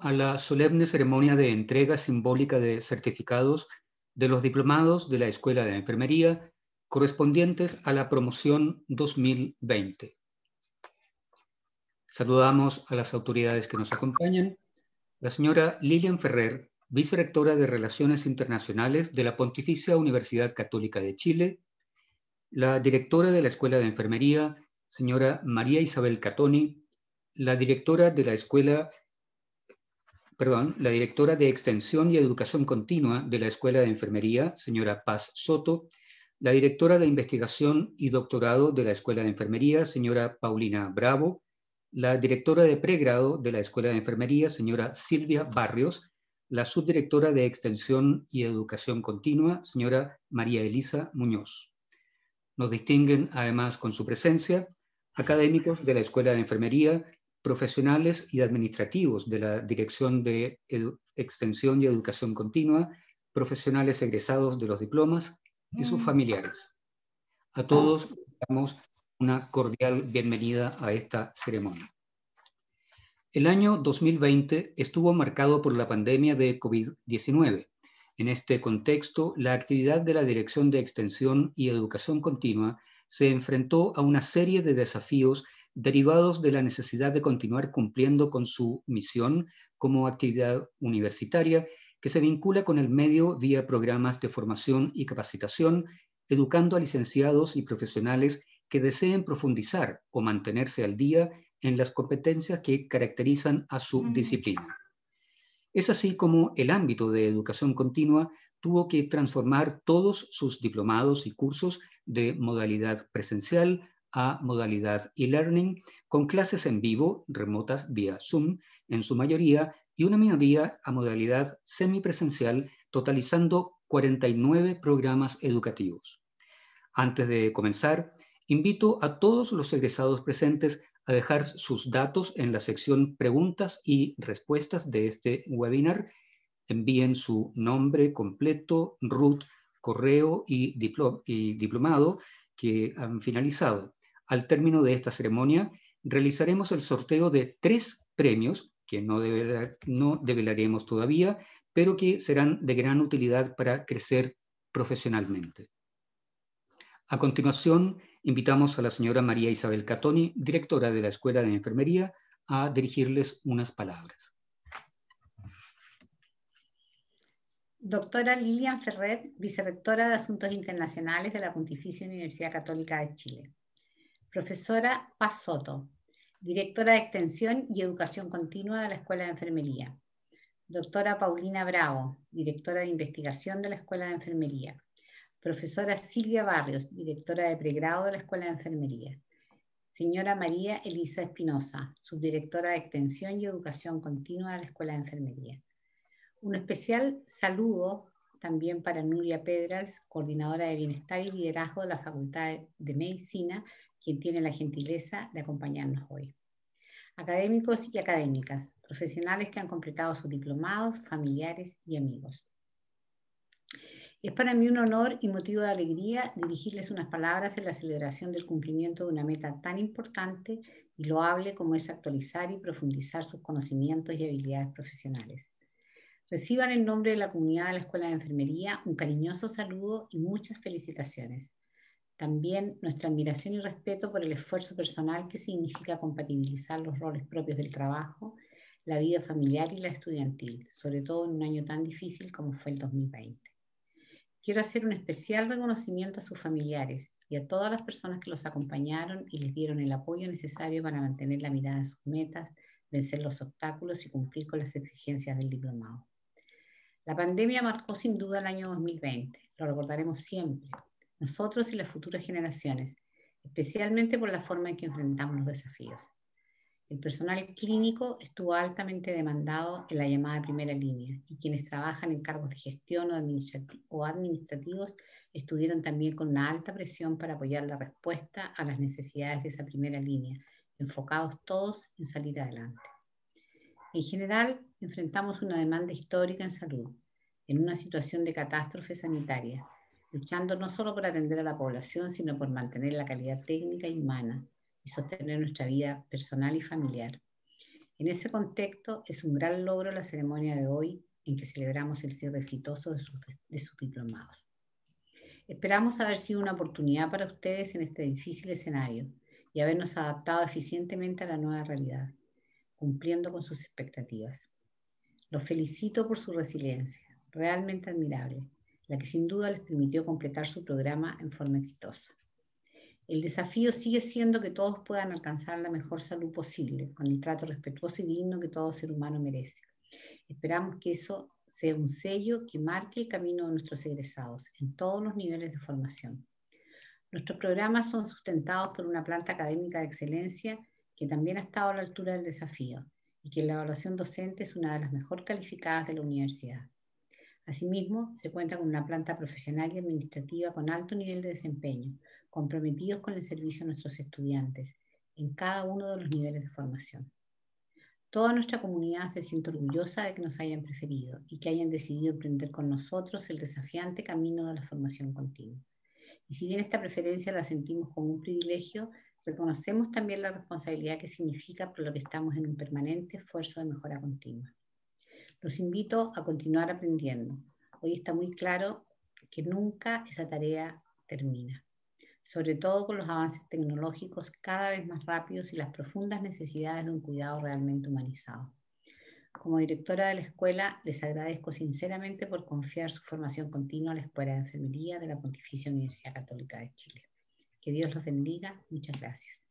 a la solemne ceremonia de entrega simbólica de certificados de los diplomados de la Escuela de Enfermería correspondientes a la promoción 2020. Saludamos a las autoridades que nos acompañan. La señora Lilian Ferrer, vicerectora de Relaciones Internacionales de la Pontificia Universidad Católica de Chile. La directora de la Escuela de Enfermería, señora María Isabel Catoni. La directora de la Escuela perdón, la directora de Extensión y Educación Continua de la Escuela de Enfermería, señora Paz Soto, la directora de Investigación y Doctorado de la Escuela de Enfermería, señora Paulina Bravo, la directora de pregrado de la Escuela de Enfermería, señora Silvia Barrios, la subdirectora de Extensión y Educación Continua, señora María Elisa Muñoz. Nos distinguen además con su presencia académicos de la Escuela de Enfermería, profesionales y administrativos de la Dirección de Extensión y Educación Continua, profesionales egresados de los diplomas y sus mm. familiares. A todos damos una cordial bienvenida a esta ceremonia. El año 2020 estuvo marcado por la pandemia de COVID-19. En este contexto, la actividad de la Dirección de Extensión y Educación Continua se enfrentó a una serie de desafíos derivados de la necesidad de continuar cumpliendo con su misión como actividad universitaria que se vincula con el medio vía programas de formación y capacitación, educando a licenciados y profesionales que deseen profundizar o mantenerse al día en las competencias que caracterizan a su disciplina. Es así como el ámbito de educación continua tuvo que transformar todos sus diplomados y cursos de modalidad presencial a modalidad e-learning, con clases en vivo, remotas vía Zoom en su mayoría, y una minoría a modalidad semipresencial, totalizando 49 programas educativos. Antes de comenzar, invito a todos los egresados presentes a dejar sus datos en la sección preguntas y respuestas de este webinar. Envíen su nombre completo, root, correo y, diplomado que han finalizado. Al término de esta ceremonia, realizaremos el sorteo de tres premios que no, no develaremos todavía, pero que serán de gran utilidad para crecer profesionalmente. A continuación, invitamos a la señora María Isabel Catoni, directora de la Escuela de Enfermería, a dirigirles unas palabras. Doctora Lilian Ferret, vicerrectora de Asuntos Internacionales de la Pontificia Universidad Católica de Chile profesora Paz Soto, directora de Extensión y Educación Continua de la Escuela de Enfermería. Doctora Paulina Bravo, directora de Investigación de la Escuela de Enfermería. Profesora Silvia Barrios, directora de pregrado de la Escuela de Enfermería. Señora María Elisa Espinosa, subdirectora de Extensión y Educación Continua de la Escuela de Enfermería. Un especial saludo también para Nuria Pedras, coordinadora de Bienestar y Liderazgo de la Facultad de Medicina quien tiene la gentileza de acompañarnos hoy. Académicos y académicas, profesionales que han completado sus diplomados, familiares y amigos. Es para mí un honor y motivo de alegría dirigirles unas palabras en la celebración del cumplimiento de una meta tan importante y loable como es actualizar y profundizar sus conocimientos y habilidades profesionales. Reciban en nombre de la comunidad de la Escuela de Enfermería un cariñoso saludo y muchas felicitaciones. También nuestra admiración y respeto por el esfuerzo personal que significa compatibilizar los roles propios del trabajo, la vida familiar y la estudiantil, sobre todo en un año tan difícil como fue el 2020. Quiero hacer un especial reconocimiento a sus familiares y a todas las personas que los acompañaron y les dieron el apoyo necesario para mantener la mirada en sus metas, vencer los obstáculos y cumplir con las exigencias del diplomado. La pandemia marcó sin duda el año 2020, lo recordaremos siempre, nosotros y las futuras generaciones, especialmente por la forma en que enfrentamos los desafíos. El personal clínico estuvo altamente demandado en la llamada primera línea y quienes trabajan en cargos de gestión o, administrativos estuvieron también con una alta presión para apoyar la respuesta a las necesidades de esa primera línea, enfocados todos en salir adelante. En general, enfrentamos una demanda histórica en salud, en una situación de catástrofe sanitaria, luchando no solo por atender a la población, sino por mantener la calidad técnica y humana y sostener nuestra vida personal y familiar. En ese contexto, es un gran logro la ceremonia de hoy en que celebramos el cierre exitoso de sus, de sus diplomados. Esperamos haber sido una oportunidad para ustedes en este difícil escenario y habernos adaptado eficientemente a la nueva realidad, cumpliendo con sus expectativas. Los felicito por su resiliencia, realmente admirable, la que sin duda les permitió completar su programa en forma exitosa. El desafío sigue siendo que todos puedan alcanzar la mejor salud posible, con el trato respetuoso y digno que todo ser humano merece. Esperamos que eso sea un sello que marque el camino de nuestros egresados en todos los niveles de formación. Nuestros programas son sustentados por una planta académica de excelencia que también ha estado a la altura del desafío y que la evaluación docente es una de las mejor calificadas de la universidad. Asimismo, se cuenta con una planta profesional y administrativa con alto nivel de desempeño, comprometidos con el servicio a nuestros estudiantes en cada uno de los niveles de formación. Toda nuestra comunidad se siente orgullosa de que nos hayan preferido y que hayan decidido emprender con nosotros el desafiante camino de la formación continua. Y si bien esta preferencia la sentimos como un privilegio, reconocemos también la responsabilidad que significa por lo que estamos en un permanente esfuerzo de mejora continua. Los invito a continuar aprendiendo. Hoy está muy claro que nunca esa tarea termina, sobre todo con los avances tecnológicos cada vez más rápidos y las profundas necesidades de un cuidado realmente humanizado. Como directora de la escuela, les agradezco sinceramente por confiar su formación continua a la Escuela de Enfermería de la Pontificia Universidad Católica de Chile. Que Dios los bendiga. Muchas gracias.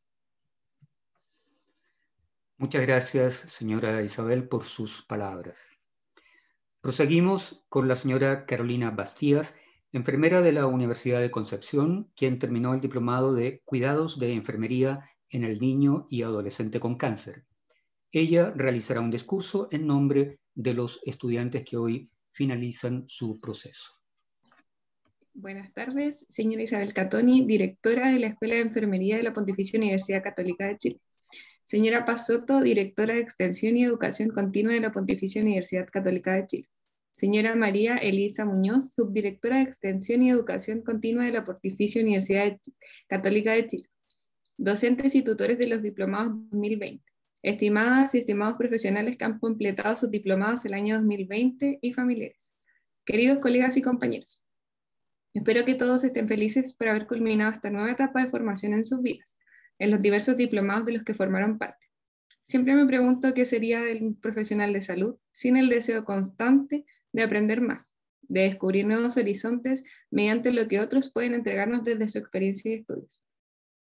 Muchas gracias, señora Isabel, por sus palabras. Proseguimos con la señora Carolina Bastías, enfermera de la Universidad de Concepción, quien terminó el diplomado de Cuidados de Enfermería en el Niño y Adolescente con Cáncer. Ella realizará un discurso en nombre de los estudiantes que hoy finalizan su proceso. Buenas tardes, señora Isabel Catoni, directora de la Escuela de Enfermería de la Pontificia Universidad Católica de Chile. Señora Pasoto, directora de Extensión y Educación Continua de la Pontificia Universidad Católica de Chile. Señora María Elisa Muñoz, subdirectora de Extensión y Educación Continua de la Pontificia Universidad Católica de Chile. Docentes y tutores de los diplomados 2020. Estimadas y estimados profesionales que han completado sus diplomados el año 2020 y familiares. Queridos colegas y compañeros, espero que todos estén felices por haber culminado esta nueva etapa de formación en sus vidas en los diversos diplomados de los que formaron parte. Siempre me pregunto qué sería el profesional de salud sin el deseo constante de aprender más, de descubrir nuevos horizontes mediante lo que otros pueden entregarnos desde su experiencia y estudios.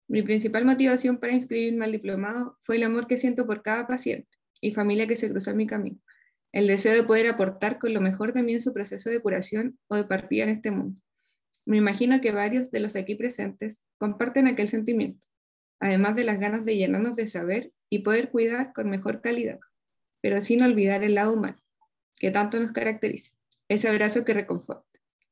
Mi principal motivación para inscribirme al diplomado fue el amor que siento por cada paciente y familia que se cruzó en mi camino, el deseo de poder aportar con lo mejor de mí en su proceso de curación o de partida en este mundo. Me imagino que varios de los aquí presentes comparten aquel sentimiento, además de las ganas de llenarnos de saber y poder cuidar con mejor calidad, pero sin olvidar el lado humano, que tanto nos caracteriza, ese abrazo que reconforta,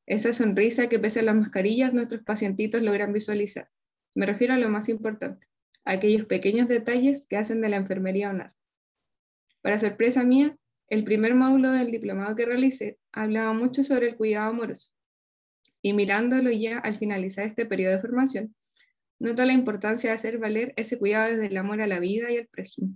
esa sonrisa que pese a las mascarillas nuestros pacientitos logran visualizar. Me refiero a lo más importante, a aquellos pequeños detalles que hacen de la enfermería un arte. Para sorpresa mía, el primer módulo del diplomado que realicé hablaba mucho sobre el cuidado amoroso. Y mirándolo ya al finalizar este periodo de formación, Noto la importancia de hacer valer ese cuidado desde el amor a la vida y al prójimo.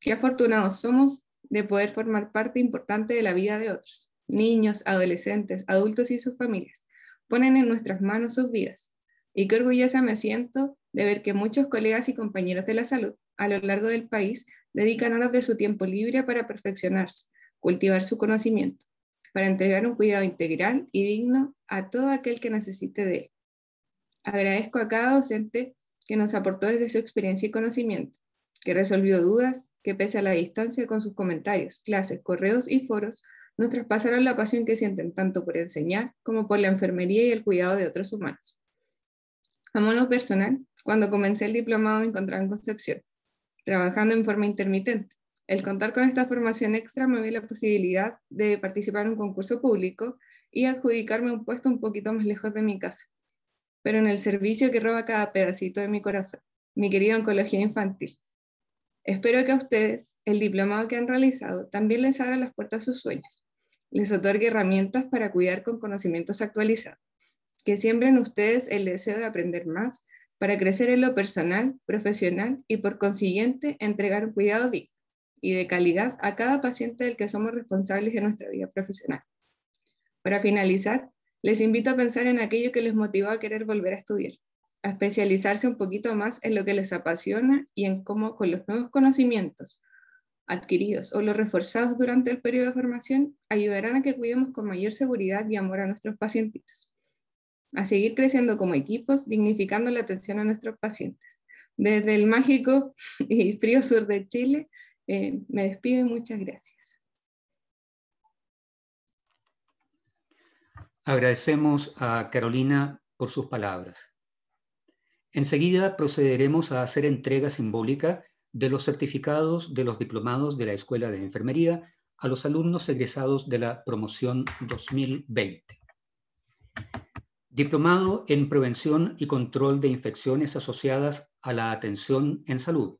Qué afortunados somos de poder formar parte importante de la vida de otros. Niños, adolescentes, adultos y sus familias ponen en nuestras manos sus vidas. Y qué orgullosa me siento de ver que muchos colegas y compañeros de la salud a lo largo del país dedican horas de su tiempo libre para perfeccionarse, cultivar su conocimiento, para entregar un cuidado integral y digno a todo aquel que necesite de él. Agradezco a cada docente que nos aportó desde su experiencia y conocimiento, que resolvió dudas, que pese a la distancia con sus comentarios, clases, correos y foros, nos traspasaron la pasión que sienten tanto por enseñar como por la enfermería y el cuidado de otros humanos. A modo personal, cuando comencé el diplomado me encontraba en Concepción, trabajando en forma intermitente. El contar con esta formación extra me dio la posibilidad de participar en un concurso público y adjudicarme un puesto un poquito más lejos de mi casa pero en el servicio que roba cada pedacito de mi corazón, mi querida oncología infantil. Espero que a ustedes el diplomado que han realizado también les abra las puertas a sus sueños, les otorgue herramientas para cuidar con conocimientos actualizados, que siembren ustedes el deseo de aprender más para crecer en lo personal, profesional y por consiguiente entregar un cuidado digno y de calidad a cada paciente del que somos responsables en nuestra vida profesional. Para finalizar, les invito a pensar en aquello que les motivó a querer volver a estudiar, a especializarse un poquito más en lo que les apasiona y en cómo con los nuevos conocimientos adquiridos o los reforzados durante el periodo de formación ayudarán a que cuidemos con mayor seguridad y amor a nuestros pacientitos, a seguir creciendo como equipos, dignificando la atención a nuestros pacientes. Desde el mágico y frío sur de Chile, eh, me despido y muchas gracias. Agradecemos a Carolina por sus palabras. Enseguida procederemos a hacer entrega simbólica de los certificados de los diplomados de la Escuela de Enfermería a los alumnos egresados de la promoción 2020. Diplomado en Prevención y Control de Infecciones Asociadas a la Atención en Salud.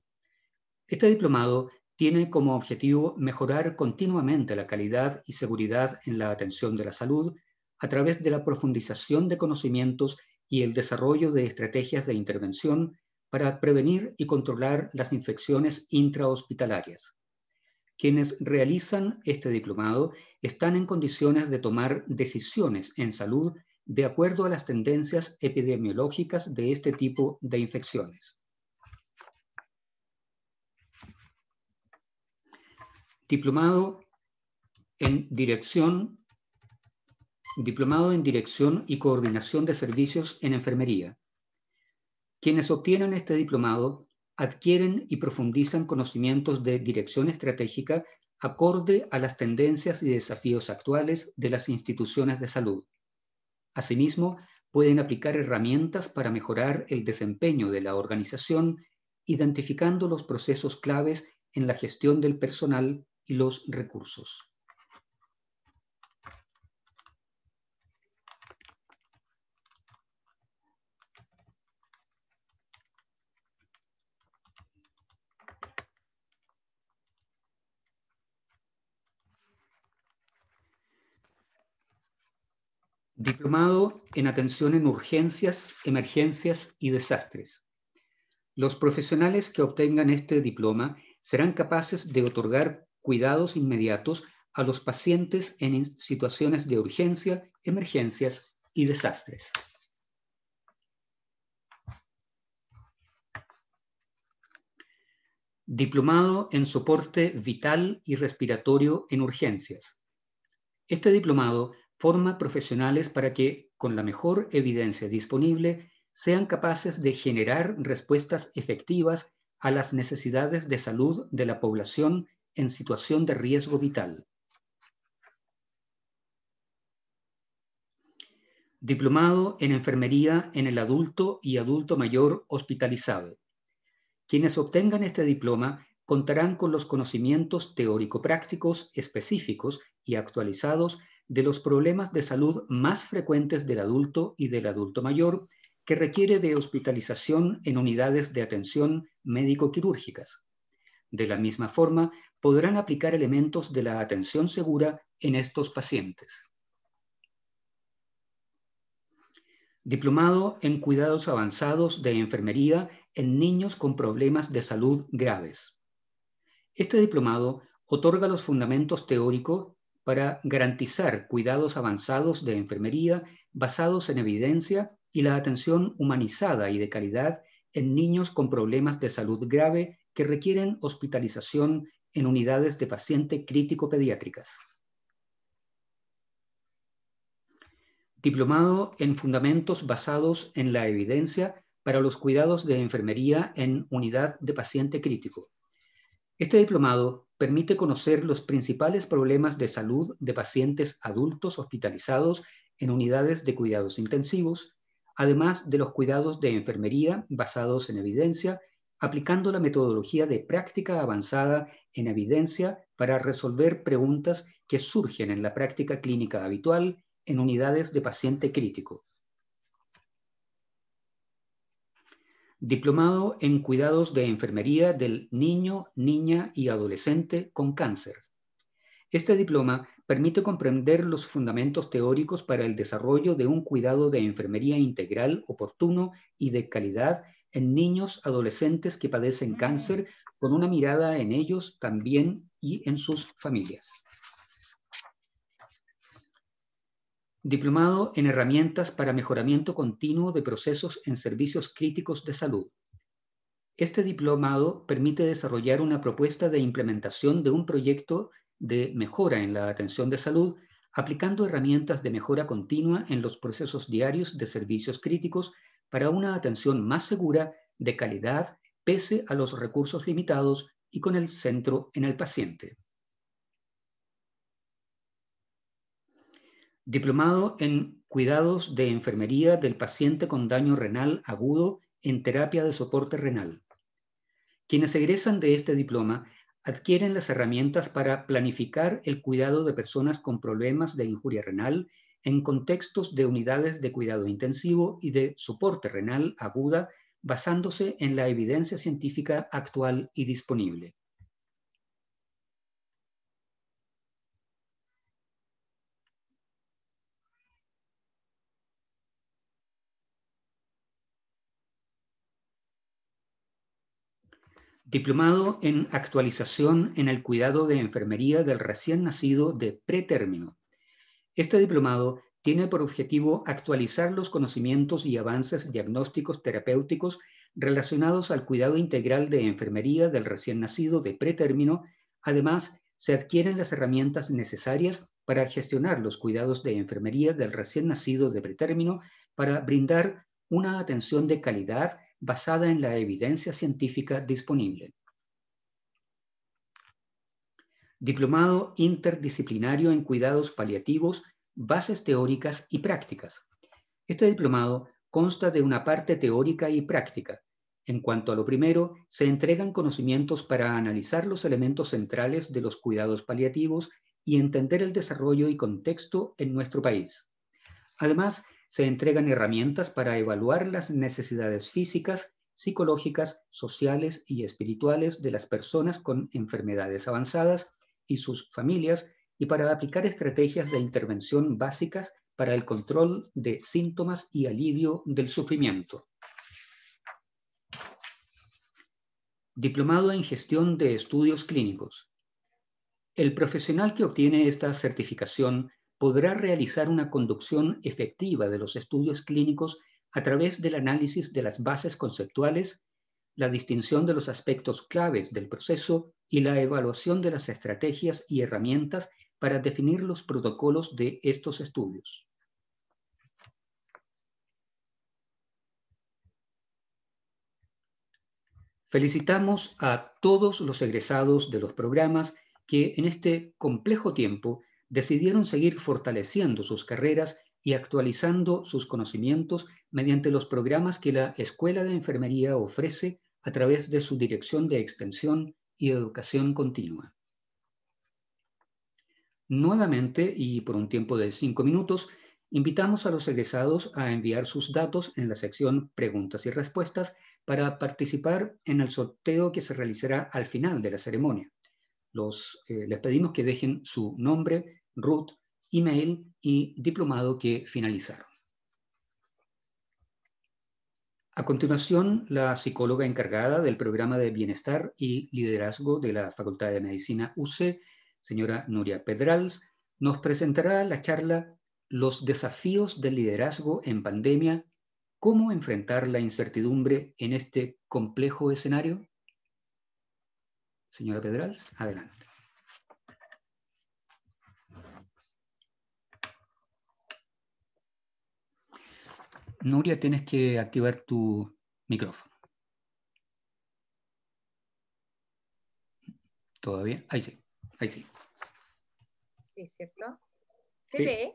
Este diplomado tiene como objetivo mejorar continuamente la calidad y seguridad en la atención de la salud a través de la profundización de conocimientos y el desarrollo de estrategias de intervención para prevenir y controlar las infecciones intrahospitalarias. Quienes realizan este diplomado están en condiciones de tomar decisiones en salud de acuerdo a las tendencias epidemiológicas de este tipo de infecciones. Diplomado en Dirección diplomado en Dirección y Coordinación de Servicios en Enfermería. Quienes obtienen este diplomado adquieren y profundizan conocimientos de dirección estratégica acorde a las tendencias y desafíos actuales de las instituciones de salud. Asimismo, pueden aplicar herramientas para mejorar el desempeño de la organización, identificando los procesos claves en la gestión del personal y los recursos. diplomado en atención en urgencias, emergencias y desastres. Los profesionales que obtengan este diploma serán capaces de otorgar cuidados inmediatos a los pacientes en situaciones de urgencia, emergencias y desastres. Diplomado en soporte vital y respiratorio en urgencias. Este diplomado forma profesionales para que, con la mejor evidencia disponible, sean capaces de generar respuestas efectivas a las necesidades de salud de la población en situación de riesgo vital. Diplomado en Enfermería en el adulto y adulto mayor hospitalizado. Quienes obtengan este diploma contarán con los conocimientos teórico-prácticos específicos y actualizados de los problemas de salud más frecuentes del adulto y del adulto mayor que requiere de hospitalización en unidades de atención médico-quirúrgicas. De la misma forma, podrán aplicar elementos de la atención segura en estos pacientes. Diplomado en Cuidados Avanzados de Enfermería en Niños con Problemas de Salud Graves. Este diplomado otorga los fundamentos teóricos para garantizar cuidados avanzados de enfermería basados en evidencia y la atención humanizada y de calidad en niños con problemas de salud grave que requieren hospitalización en unidades de paciente crítico pediátricas. Diplomado en fundamentos basados en la evidencia para los cuidados de enfermería en unidad de paciente crítico. Este diplomado permite conocer los principales problemas de salud de pacientes adultos hospitalizados en unidades de cuidados intensivos, además de los cuidados de enfermería basados en evidencia, aplicando la metodología de práctica avanzada en evidencia para resolver preguntas que surgen en la práctica clínica habitual en unidades de paciente crítico. Diplomado en Cuidados de Enfermería del Niño, Niña y Adolescente con Cáncer. Este diploma permite comprender los fundamentos teóricos para el desarrollo de un cuidado de enfermería integral, oportuno y de calidad en niños, adolescentes que padecen cáncer, con una mirada en ellos también y en sus familias. Diplomado en Herramientas para Mejoramiento Continuo de Procesos en Servicios Críticos de Salud. Este diplomado permite desarrollar una propuesta de implementación de un proyecto de mejora en la atención de salud aplicando herramientas de mejora continua en los procesos diarios de servicios críticos para una atención más segura, de calidad, pese a los recursos limitados y con el centro en el paciente. diplomado en cuidados de enfermería del paciente con daño renal agudo en terapia de soporte renal. Quienes egresan de este diploma adquieren las herramientas para planificar el cuidado de personas con problemas de injuria renal en contextos de unidades de cuidado intensivo y de soporte renal aguda basándose en la evidencia científica actual y disponible. diplomado en actualización en el cuidado de enfermería del recién nacido de pretérmino. Este diplomado tiene por objetivo actualizar los conocimientos y avances diagnósticos terapéuticos relacionados al cuidado integral de enfermería del recién nacido de pretérmino. Además, se adquieren las herramientas necesarias para gestionar los cuidados de enfermería del recién nacido de pretérmino para brindar una atención de calidad basada en la evidencia científica disponible. Diplomado Interdisciplinario en Cuidados Paliativos, Bases Teóricas y Prácticas. Este diplomado consta de una parte teórica y práctica. En cuanto a lo primero, se entregan conocimientos para analizar los elementos centrales de los cuidados paliativos y entender el desarrollo y contexto en nuestro país. Además, se entregan herramientas para evaluar las necesidades físicas, psicológicas, sociales y espirituales de las personas con enfermedades avanzadas y sus familias y para aplicar estrategias de intervención básicas para el control de síntomas y alivio del sufrimiento. Diplomado en Gestión de Estudios Clínicos. El profesional que obtiene esta certificación podrá realizar una conducción efectiva de los estudios clínicos a través del análisis de las bases conceptuales, la distinción de los aspectos claves del proceso y la evaluación de las estrategias y herramientas para definir los protocolos de estos estudios. Felicitamos a todos los egresados de los programas que en este complejo tiempo decidieron seguir fortaleciendo sus carreras y actualizando sus conocimientos mediante los programas que la Escuela de Enfermería ofrece a través de su Dirección de Extensión y Educación Continua. Nuevamente, y por un tiempo de cinco minutos, invitamos a los egresados a enviar sus datos en la sección Preguntas y Respuestas para participar en el sorteo que se realizará al final de la ceremonia. Eh, les pedimos que dejen su nombre, root, email y diplomado que finalizaron. A continuación, la psicóloga encargada del programa de bienestar y liderazgo de la Facultad de Medicina UC, señora Nuria Pedrals, nos presentará la charla Los desafíos del liderazgo en pandemia, cómo enfrentar la incertidumbre en este complejo escenario. Señora Pedrals, adelante. Nuria, tienes que activar tu micrófono. ¿Todavía? Ahí sí, ahí sí. Sí, ¿cierto? ¿Se ve?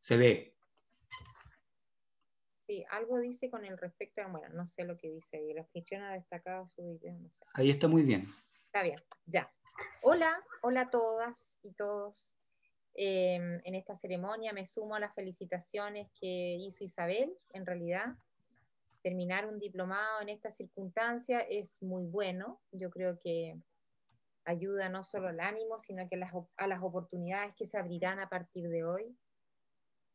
Se ve sí, algo dice con el respecto, a, bueno, no sé lo que dice ahí, la ha destacado su video, no sé. Ahí está muy bien. Está bien, ya. Hola, hola a todas y todos. Em, en esta ceremonia me sumo a las felicitaciones que hizo Isabel, en realidad. Terminar un diplomado en esta circunstancia es muy bueno. Yo creo que ayuda no solo al ánimo, sino que a las oportunidades que se abrirán a partir de hoy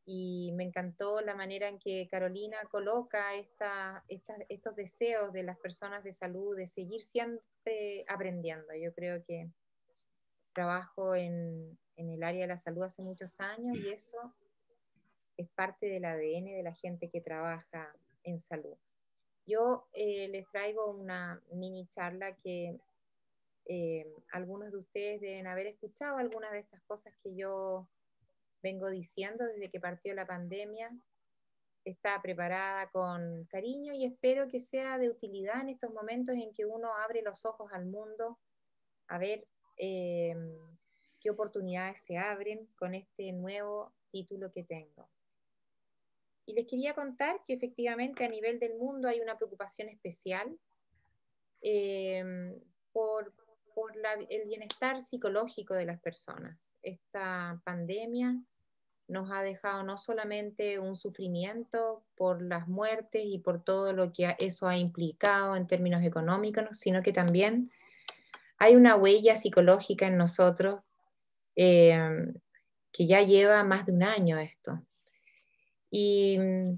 y me encantó la manera en que Carolina coloca estos deseos de las personas de salud de seguir siempre aprendiendo. Yo creo que trabajo en, el área de la salud hace muchos años y eso es parte del ADN de la gente que trabaja en salud. Yo eh, les traigo una mini charla que eh, algunos de ustedes deben haber escuchado, algunas de estas cosas que yo vengo diciendo desde que partió la pandemia. Está preparada con cariño y espero que sea de utilidad en estos momentos en que uno abre los ojos al mundo a ver em, qué oportunidades se abren con este nuevo título que tengo. Y les quería contar que efectivamente a nivel del mundo hay una preocupación especial em, por, por el bienestar psicológico de las personas. Esta pandemia nos ha dejado no solamente un sufrimiento por las muertes y por todo lo que eso ha implicado en términos económicos, sino que también hay una huella psicológica en nosotros eh, que ya lleva más de un año esto. Y mm,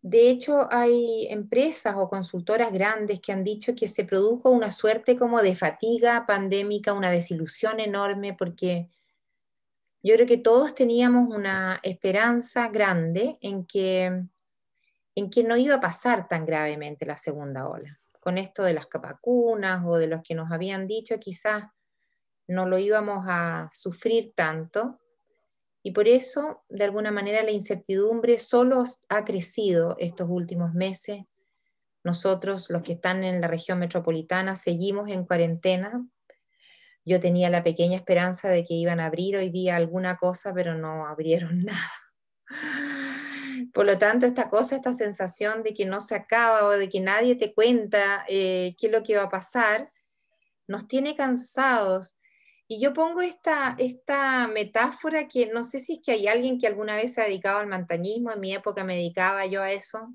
de hecho hay empresas o consultoras grandes que han dicho que se produjo una suerte como de fatiga pandémica, una desilusión enorme porque yo creo que todos teníamos una esperanza grande en que, en que no iba a pasar tan gravemente la segunda ola. Con esto de las capacunas o de los que nos habían dicho, quizás no lo íbamos a sufrir tanto. Y por eso, de alguna manera, la incertidumbre solo ha crecido estos últimos meses. Nosotros, los que están en la región metropolitana, seguimos en cuarentena yo tenía la pequeña esperanza de que iban a abrir hoy día alguna cosa, pero no abrieron nada. Por lo tanto, esta cosa, esta sensación de que no se acaba o de que nadie te cuenta eh, qué es lo que va a pasar, nos tiene cansados. Y yo pongo esta, esta metáfora que no sé si es que hay alguien que alguna vez se ha dedicado al montañismo, en mi época me dedicaba yo a eso,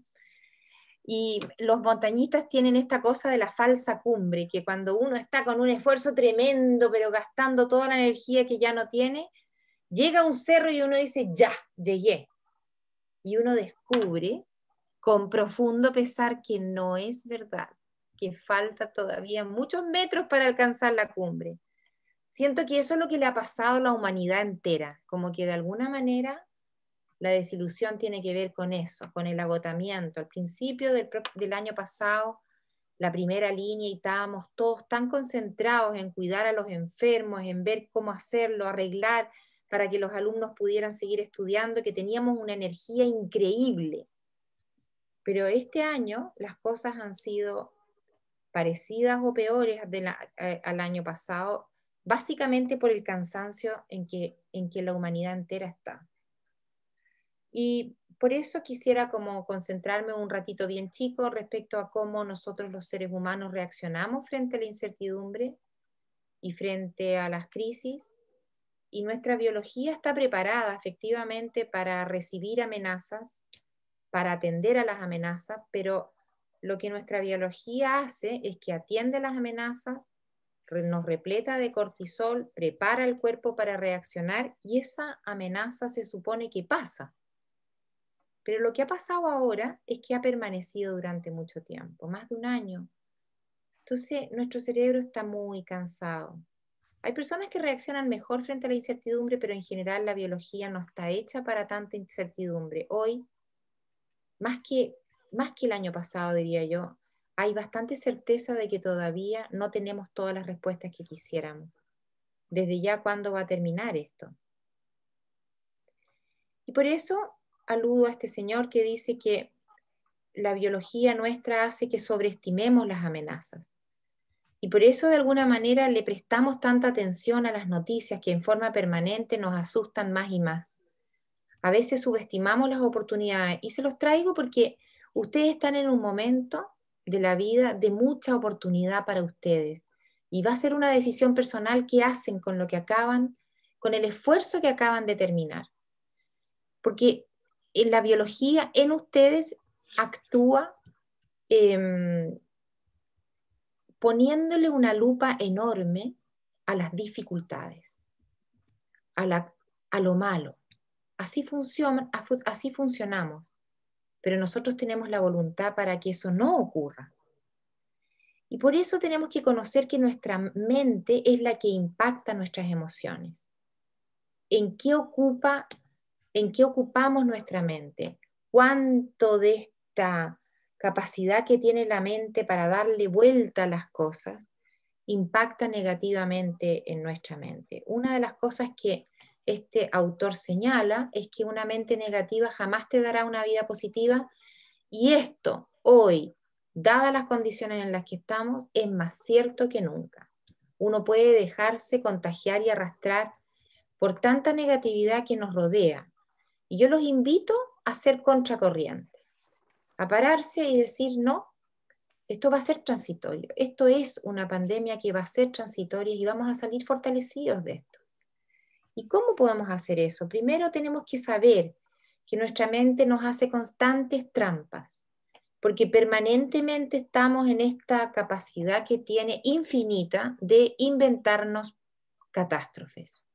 y los montañistas tienen esta cosa de la falsa cumbre, que cuando uno está con un esfuerzo tremendo, pero gastando toda la energía que ya no tiene, llega a un cerro y uno dice, ya, llegué. Y uno descubre con profundo pesar que no es verdad, que falta todavía muchos metros para alcanzar la cumbre. Siento que eso es lo que le ha pasado a la humanidad entera, como que de alguna manera la desilusión tiene que ver con eso, con el agotamiento. Al principio del, año pasado, la primera línea y estábamos todos tan concentrados en cuidar a los enfermos, en ver cómo hacerlo, arreglar para que los alumnos pudieran seguir estudiando, que teníamos una energía increíble. Pero este año las cosas han sido parecidas o peores eh, al año pasado, básicamente por el cansancio en que, en que la humanidad entera está. Y por eso quisiera como concentrarme un ratito bien chico respecto a cómo nosotros los seres humanos reaccionamos frente a la incertidumbre y frente a las crisis. Y nuestra biología está preparada efectivamente para recibir amenazas, para atender a las amenazas, pero lo que nuestra biología hace es que atiende las amenazas, nos repleta de cortisol, prepara el cuerpo para reaccionar y esa amenaza se supone que pasa. Pero lo que ha pasado ahora es que ha permanecido durante mucho tiempo, más de un año. Entonces, nuestro cerebro está muy cansado. Hay personas que reaccionan mejor frente a la incertidumbre, pero en general la biología no está hecha para tanta incertidumbre. Hoy, más que, más que el año pasado, diría yo, hay bastante certeza de que todavía no tenemos todas las respuestas que quisiéramos. Desde ya, ¿cuándo va a terminar esto? Y por eso aludo a este señor que dice que la biología nuestra hace que sobreestimemos las amenazas. Y por eso de alguna manera le prestamos tanta atención a las noticias que en forma permanente nos asustan más y más. A veces subestimamos las oportunidades y se los traigo porque ustedes están en un momento de la vida de mucha oportunidad para ustedes y va a ser una decisión personal que hacen con lo que acaban, con el esfuerzo que acaban de terminar. Porque la biología en ustedes actúa em, poniéndole una lupa enorme a las dificultades, a, lo malo. Así, funciona, así funcionamos, pero nosotros tenemos la voluntad para que eso no ocurra. Y por eso tenemos que conocer que nuestra mente es la que impacta nuestras emociones. ¿En qué ocupa en qué ocupamos nuestra mente, cuánto de esta capacidad que tiene la mente para darle vuelta a las cosas impacta negativamente en nuestra mente. Una de las cosas que este autor señala es que una mente negativa jamás te dará una vida positiva y esto hoy, dadas las condiciones en las que estamos, es más cierto que nunca. Uno puede dejarse contagiar y arrastrar por tanta negatividad que nos rodea y yo los invito a ser contracorriente, a pararse y decir, no, esto va a ser transitorio, esto es una pandemia que va a ser transitoria y vamos a salir fortalecidos de esto. ¿Y cómo podemos hacer eso? Primero tenemos que saber que nuestra mente nos hace constantes trampas, porque permanentemente estamos en esta capacidad que tiene infinita de inventarnos catástrofes.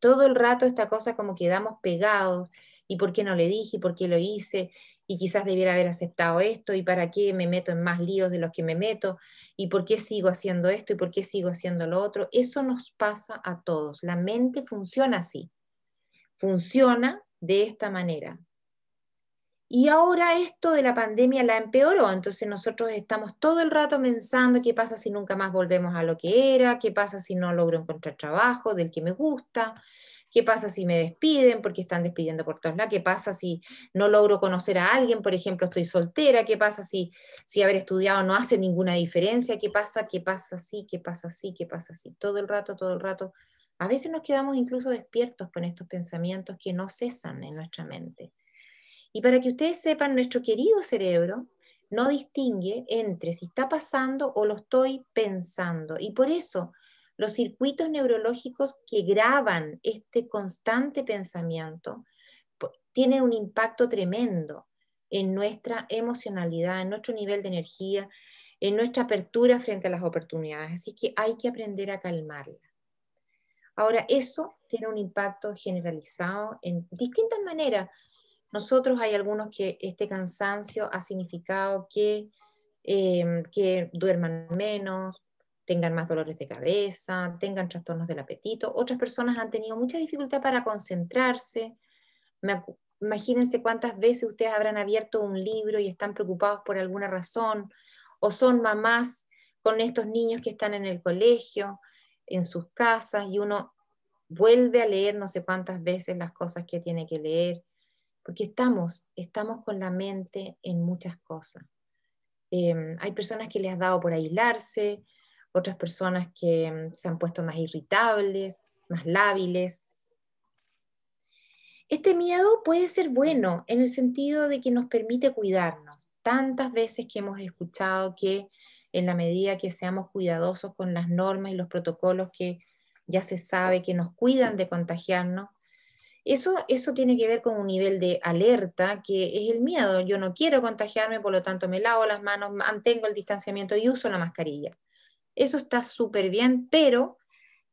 Todo el rato esta cosa como quedamos pegados, y por qué no le dije, y por qué lo hice, y quizás debiera haber aceptado esto, y para qué me meto en más líos de los que me meto, y por qué sigo haciendo esto, y por qué sigo haciendo lo otro. Eso nos pasa a todos. La mente funciona así. Funciona de esta manera. Y ahora esto de la pandemia la empeoró, entonces nosotros estamos todo el rato pensando qué pasa si nunca más volvemos a lo que era, qué pasa si no logro encontrar trabajo del que me gusta, ¿Qué pasa si me despiden? Porque están despidiendo por todos lados. ¿Qué pasa si no logro conocer a alguien? Por ejemplo, estoy soltera. ¿Qué pasa si, si haber estudiado no hace ninguna diferencia? ¿Qué pasa? ¿Qué pasa así? ¿Qué pasa así? ¿Qué pasa así? Todo el rato, todo el rato. A veces nos quedamos incluso despiertos con estos pensamientos que no cesan en nuestra mente. Y para que ustedes sepan, nuestro querido cerebro no distingue entre si está pasando o lo estoy pensando. Y por eso los circuitos neurológicos que graban este constante pensamiento tienen un impacto tremendo en nuestra emocionalidad, en nuestro nivel de energía, en nuestra apertura frente a las oportunidades. Así que hay que aprender a calmarla. Ahora, eso tiene un impacto generalizado en distintas maneras. Nosotros hay algunos que este cansancio ha significado que, em, que duerman menos, tengan más dolores de cabeza, tengan trastornos del apetito. Otras personas han tenido mucha dificultad para concentrarse. Imagínense cuántas veces ustedes habrán abierto un libro y están preocupados por alguna razón, o son mamás con estos niños que están en el colegio, en sus casas, y uno vuelve a leer no sé cuántas veces las cosas que tiene que leer, porque estamos, estamos con la mente en muchas cosas. Em, hay personas que les ha dado por aislarse, otras personas que mm, se han puesto más irritables, más lábiles. Este miedo puede ser bueno en el sentido de que nos permite cuidarnos. Tantas veces que hemos escuchado que en la medida que seamos cuidadosos con las normas y los protocolos que ya se sabe que nos cuidan de contagiarnos, eso, eso tiene que ver con un nivel de alerta que es el miedo. Yo no quiero contagiarme, por lo tanto me lavo las manos, mantengo el distanciamiento y uso la mascarilla. Eso está súper bien, pero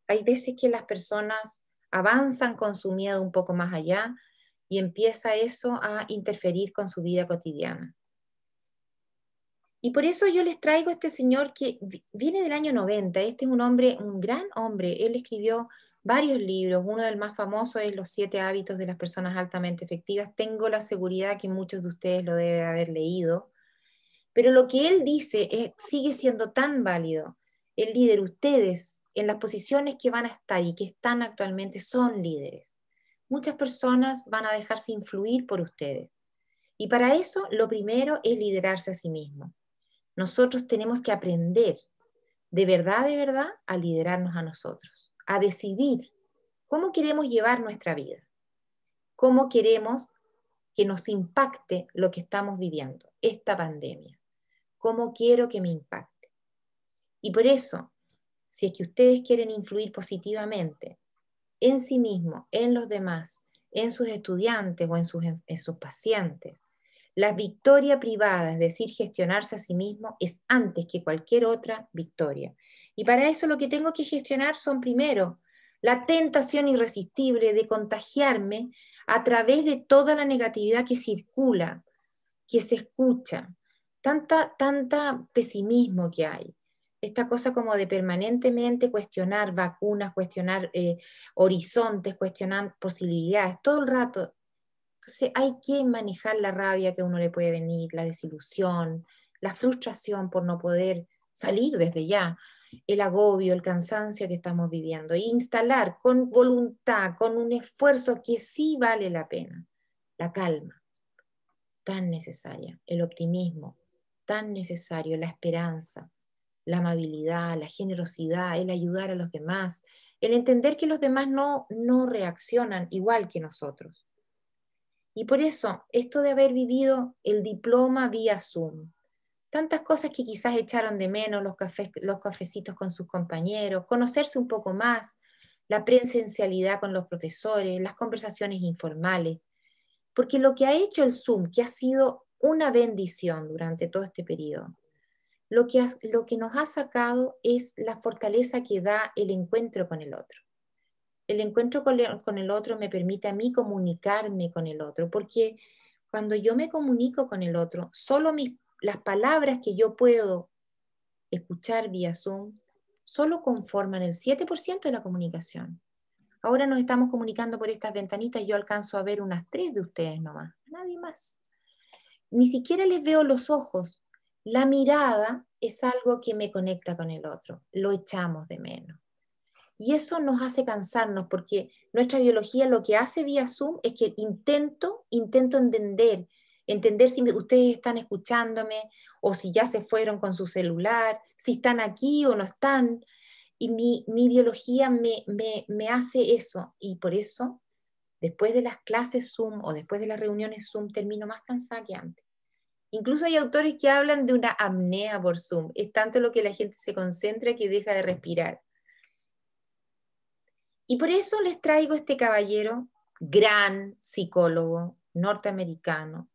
hay veces que las personas avanzan con su miedo un poco más allá y empieza eso a interferir con su vida cotidiana. Y por eso yo les traigo a este señor que viene del año 90. Este es un hombre, un gran hombre. Él escribió varios libros. Uno del más famoso es Los siete hábitos de las personas altamente efectivas. Tengo la seguridad que muchos de ustedes lo deben haber leído. Pero lo que él dice es, sigue siendo tan válido el líder, ustedes en las posiciones que van a estar y que están actualmente son líderes. Muchas personas van a dejarse influir por ustedes. Y para eso lo primero es liderarse a sí mismo. Nosotros tenemos que aprender de verdad, de verdad, a liderarnos a nosotros, a decidir cómo queremos llevar nuestra vida, cómo queremos que nos impacte lo que estamos viviendo, esta pandemia, cómo quiero que me impacte y por eso, si es que ustedes quieren influir positivamente en sí mismos, en los demás, en sus estudiantes o en sus, en sus pacientes, la victoria privada, es decir, gestionarse a sí mismo, es antes que cualquier otra victoria. Y para eso lo que tengo que gestionar son primero la tentación irresistible de contagiarme a través de toda la negatividad que circula, que se escucha, tanta, tanta pesimismo que hay, esta cosa como de permanentemente cuestionar vacunas, cuestionar eh, horizontes, cuestionar posibilidades, todo el rato. Entonces hay que manejar la rabia que uno le puede venir, la desilusión, la frustración por no poder salir desde ya, el agobio, el cansancio que estamos viviendo, e instalar con voluntad, con un esfuerzo que sí vale la pena, la calma, tan necesaria, el optimismo, tan necesario, la esperanza la amabilidad, la generosidad, el ayudar a los demás, el entender que los demás no, no reaccionan igual que nosotros. Y por eso, esto de haber vivido el diploma vía Zoom, tantas cosas que quizás echaron de menos los, cafés, los cafecitos con sus compañeros, conocerse un poco más, la presencialidad con los profesores, las conversaciones informales, porque lo que ha hecho el Zoom, que ha sido una bendición durante todo este periodo, lo que, lo que nos ha sacado es la fortaleza que da el encuentro con el otro. El encuentro con, el otro me permite a mí comunicarme con el otro, porque cuando yo me comunico con el otro, solo mis, las palabras que yo puedo escuchar vía Zoom solo conforman el 7% de la comunicación. Ahora nos estamos comunicando por estas ventanitas, yo alcanzo a ver unas tres de ustedes nomás, nadie más. Ni siquiera les veo los ojos, la mirada es algo que me conecta con el otro, lo echamos de menos. Y eso nos hace cansarnos porque nuestra biología lo que hace vía Zoom es que intento, intento entender, entender si ustedes están escuchándome o si ya se fueron con su celular, si están aquí o no están. Y mi, biología me, me hace eso. Y por eso, después de las clases Zoom o después de las reuniones Zoom, termino más cansada que antes. Incluso hay autores que hablan de una apnea por Zoom. Es tanto lo que la gente se concentra que deja de respirar. Y por eso les traigo este caballero, gran psicólogo norteamericano,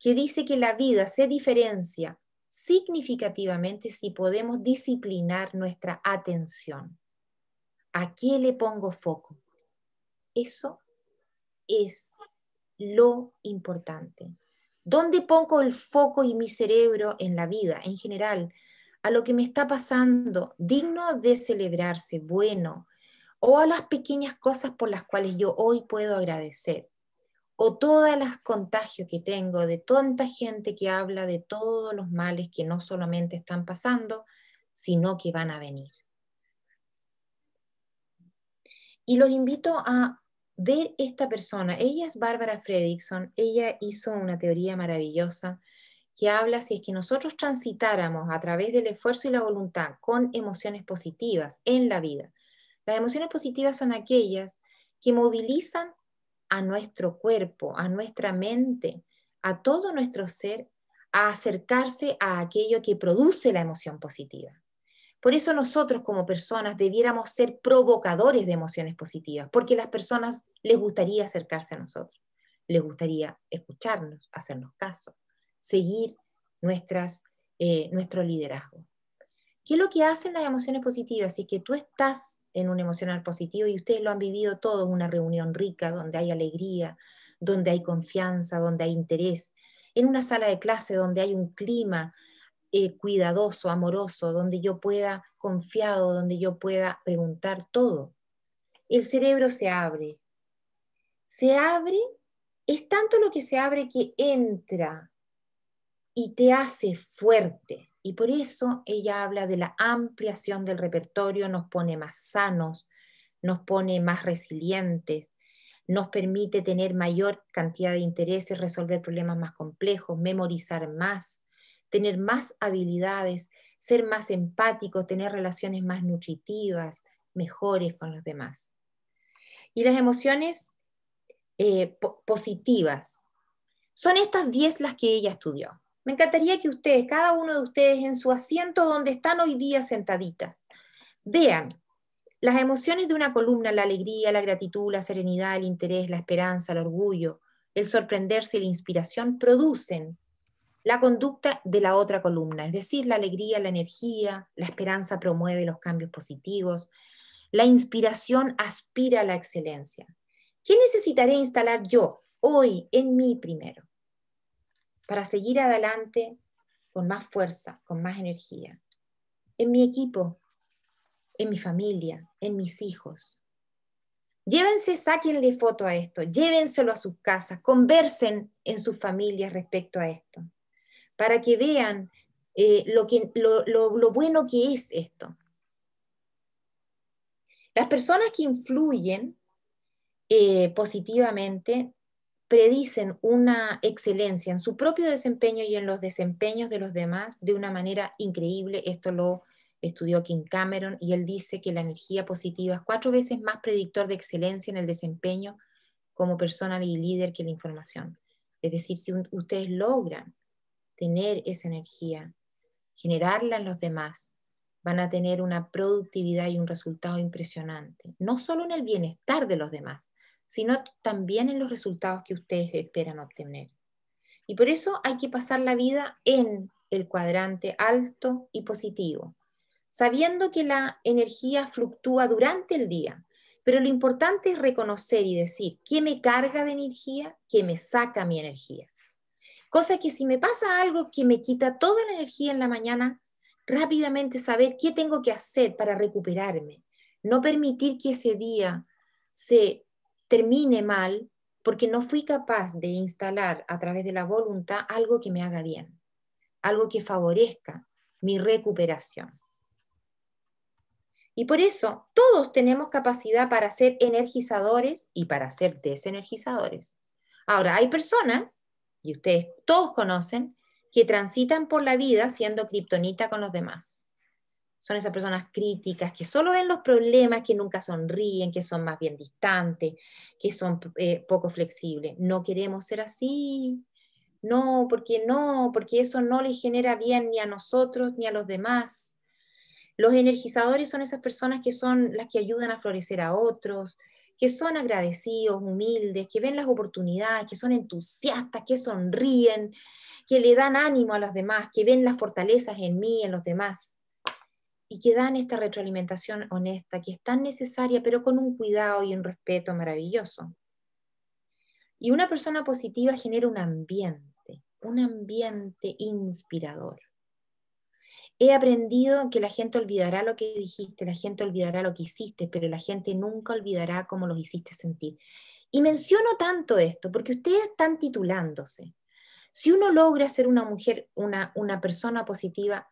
que dice que la vida se diferencia significativamente si podemos disciplinar nuestra atención. ¿A qué le pongo foco? Eso es lo importante. ¿Dónde pongo el foco y mi cerebro en la vida en general? A lo que me está pasando, digno de celebrarse, bueno, o a las pequeñas cosas por las cuales yo hoy puedo agradecer, o todas las contagios que tengo de tanta gente que habla de todos los males que no solamente están pasando, sino que van a venir. Y los invito a ver esta persona. Ella es Bárbara Fredrickson, ella hizo una teoría maravillosa que habla si es que nosotros transitáramos a través del esfuerzo y la voluntad con emociones positivas en la vida. Las emociones positivas son aquellas que movilizan a nuestro cuerpo, a nuestra mente, a todo nuestro ser a acercarse a aquello que produce la emoción positiva. Por eso nosotros como personas debiéramos ser provocadores de emociones positivas, porque las personas les gustaría acercarse a nosotros, les gustaría escucharnos, hacernos caso, seguir nuestras, eh, nuestro liderazgo. ¿Qué es lo que hacen las emociones positivas? Si que tú estás en un emocional positivo y ustedes lo han vivido todo, una reunión rica donde hay alegría, donde hay confianza, donde hay interés, en una sala de clase donde hay un clima eh, cuidadoso, amoroso, donde yo pueda, confiado, donde yo pueda preguntar todo. El cerebro se abre. Se abre, es tanto lo que se abre que entra y te hace fuerte. Y por eso ella habla de la ampliación del repertorio, nos pone más sanos, nos pone más resilientes, nos permite tener mayor cantidad de intereses, resolver problemas más complejos, memorizar más, tener más habilidades, ser más empático, tener relaciones más nutritivas, mejores con los demás. Y las emociones eh, positivas. Son estas 10 las que ella estudió. Me encantaría que ustedes, cada uno de ustedes en su asiento donde están hoy día sentaditas, vean las emociones de una columna, la alegría, la gratitud, la serenidad, el interés, la esperanza, el orgullo, el sorprenderse la inspiración, producen la conducta de la otra columna, es decir, la alegría, la energía, la esperanza promueve los cambios positivos, la inspiración aspira a la excelencia. ¿Qué necesitaré instalar yo hoy en mí primero para seguir adelante con más fuerza, con más energía? En mi equipo, en mi familia, en mis hijos. Llévense, sáquenle foto a esto, llévenselo a sus casas, conversen en sus familias respecto a esto para que vean eh, lo, bueno que es esto. Las personas que influyen eh, positivamente predicen una excelencia en su propio desempeño y en los desempeños de los demás de una manera increíble. Esto lo estudió Kim Cameron y él dice que la energía positiva es cuatro veces más predictor de excelencia en el desempeño como persona y líder que la información. Es decir, si ustedes logran tener esa energía, generarla en los demás, van a tener una productividad y un resultado impresionante, no solo en el bienestar de los demás, sino también en los resultados que ustedes esperan obtener. Y por eso hay que pasar la vida en el cuadrante alto y positivo, sabiendo que la energía fluctúa durante el día, pero lo importante es reconocer y decir, ¿qué me carga de energía? ¿Qué me saca mi energía? Cosa que si me pasa algo que me quita toda la energía en la mañana, rápidamente saber qué tengo que hacer para recuperarme. No permitir que ese día se termine mal porque no fui capaz de instalar a través de la voluntad algo que me haga bien, algo que favorezca mi recuperación. Y por eso todos tenemos capacidad para ser energizadores y para ser desenergizadores. Ahora, hay personas y ustedes todos conocen, que transitan por la vida siendo kriptonita con los demás. Son esas personas críticas que solo ven los problemas, que nunca sonríen, que son más bien distantes, que son eh, poco flexibles. No queremos ser así. No, porque no, porque eso no les genera bien ni a nosotros ni a los demás. Los energizadores son esas personas que son las que ayudan a florecer a otros, que son agradecidos, humildes, que ven las oportunidades, que son entusiastas, que sonríen, que le dan ánimo a los demás, que ven las fortalezas en mí, en los demás, y que dan esta retroalimentación honesta, que es tan necesaria, pero con un cuidado y un respeto maravilloso. Y una persona positiva genera un ambiente, un ambiente inspirador he aprendido que la gente olvidará lo que dijiste, la gente olvidará lo que hiciste, pero la gente nunca olvidará cómo lo hiciste sentir. Y menciono tanto esto porque ustedes están titulándose. Si uno logra ser una mujer, una, una persona positiva,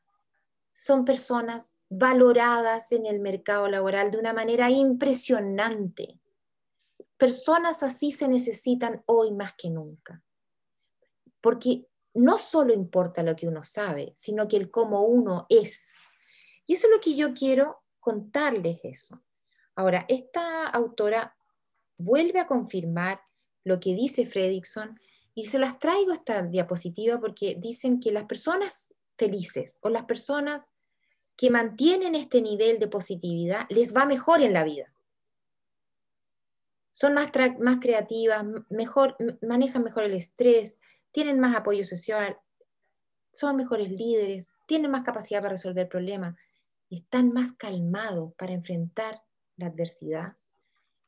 son personas valoradas en el mercado laboral de una manera impresionante. Personas así se necesitan hoy más que nunca. Porque no solo importa lo que uno sabe, sino que el cómo uno es. Y eso es lo que yo quiero contarles eso. Ahora, esta autora vuelve a confirmar lo que dice Fredrickson y se las traigo esta diapositiva porque dicen que las personas felices o las personas que mantienen este nivel de positividad les va mejor en la vida. Son más, más creativas, mejor, manejan mejor el estrés, tienen más apoyo social, son mejores líderes, tienen más capacidad para resolver problemas, están más calmados para enfrentar la adversidad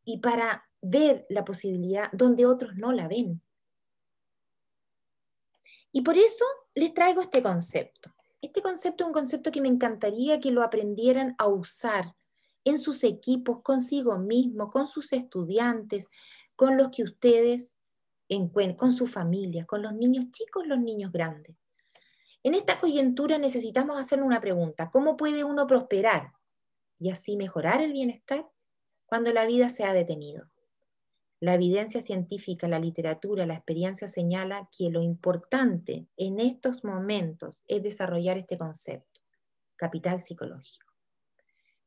y para ver la posibilidad donde otros no la ven. Y por eso les traigo este concepto. Este concepto es un concepto que me encantaría que lo aprendieran a usar en sus equipos, consigo mismo, con sus estudiantes, con los que ustedes con su familia, con los niños chicos, los niños grandes. En esta coyuntura necesitamos hacer una pregunta, ¿cómo puede uno prosperar y así mejorar el bienestar cuando la vida se ha detenido? La evidencia científica, la literatura, la experiencia señala que lo importante en estos momentos es desarrollar este concepto, capital psicológico,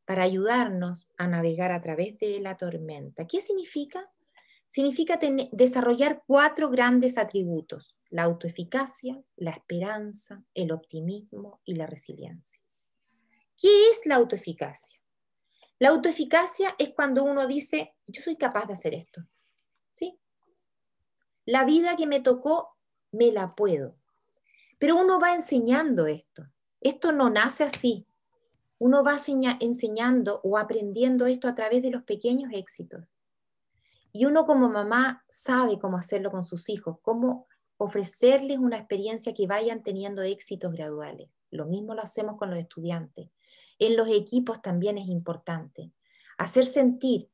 para ayudarnos a navegar a través de la tormenta. ¿Qué significa? significa desarrollar cuatro grandes atributos, la autoeficacia, la esperanza, el optimismo y la resiliencia. ¿Qué es la autoeficacia? La autoeficacia es cuando uno dice, yo soy capaz de hacer esto. ¿Sí? La vida que me tocó, me la puedo. Pero uno va enseñando esto. Esto no nace así. Uno va enseñando o aprendiendo esto a través de los pequeños éxitos. Y uno como mamá sabe cómo hacerlo con sus hijos, cómo ofrecerles una experiencia que vayan teniendo éxitos graduales. Lo mismo lo hacemos con los estudiantes. En los equipos también es importante hacer sentir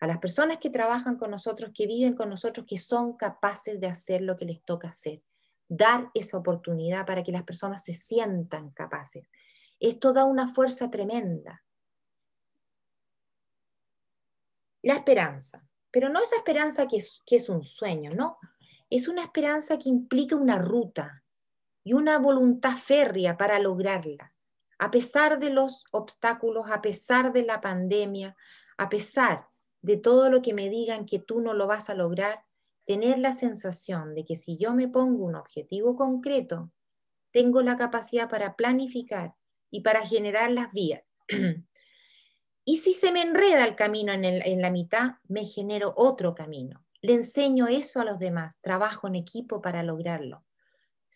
a las personas que trabajan con nosotros, que viven con nosotros, que son capaces de hacer lo que les toca hacer. Dar esa oportunidad para que las personas se sientan capaces. Esto da una fuerza tremenda. La esperanza. Pero no esa esperanza que es, que es un sueño, ¿no? Es una esperanza que implica una ruta y una voluntad férrea para lograrla, a pesar de los obstáculos, a pesar de la pandemia, a pesar de todo lo que me digan que tú no lo vas a lograr, tener la sensación de que si yo me pongo un objetivo concreto, tengo la capacidad para planificar y para generar las vías Y si se me enreda el camino en, la mitad, me genero otro camino. Le enseño eso a los demás, trabajo en equipo para lograrlo.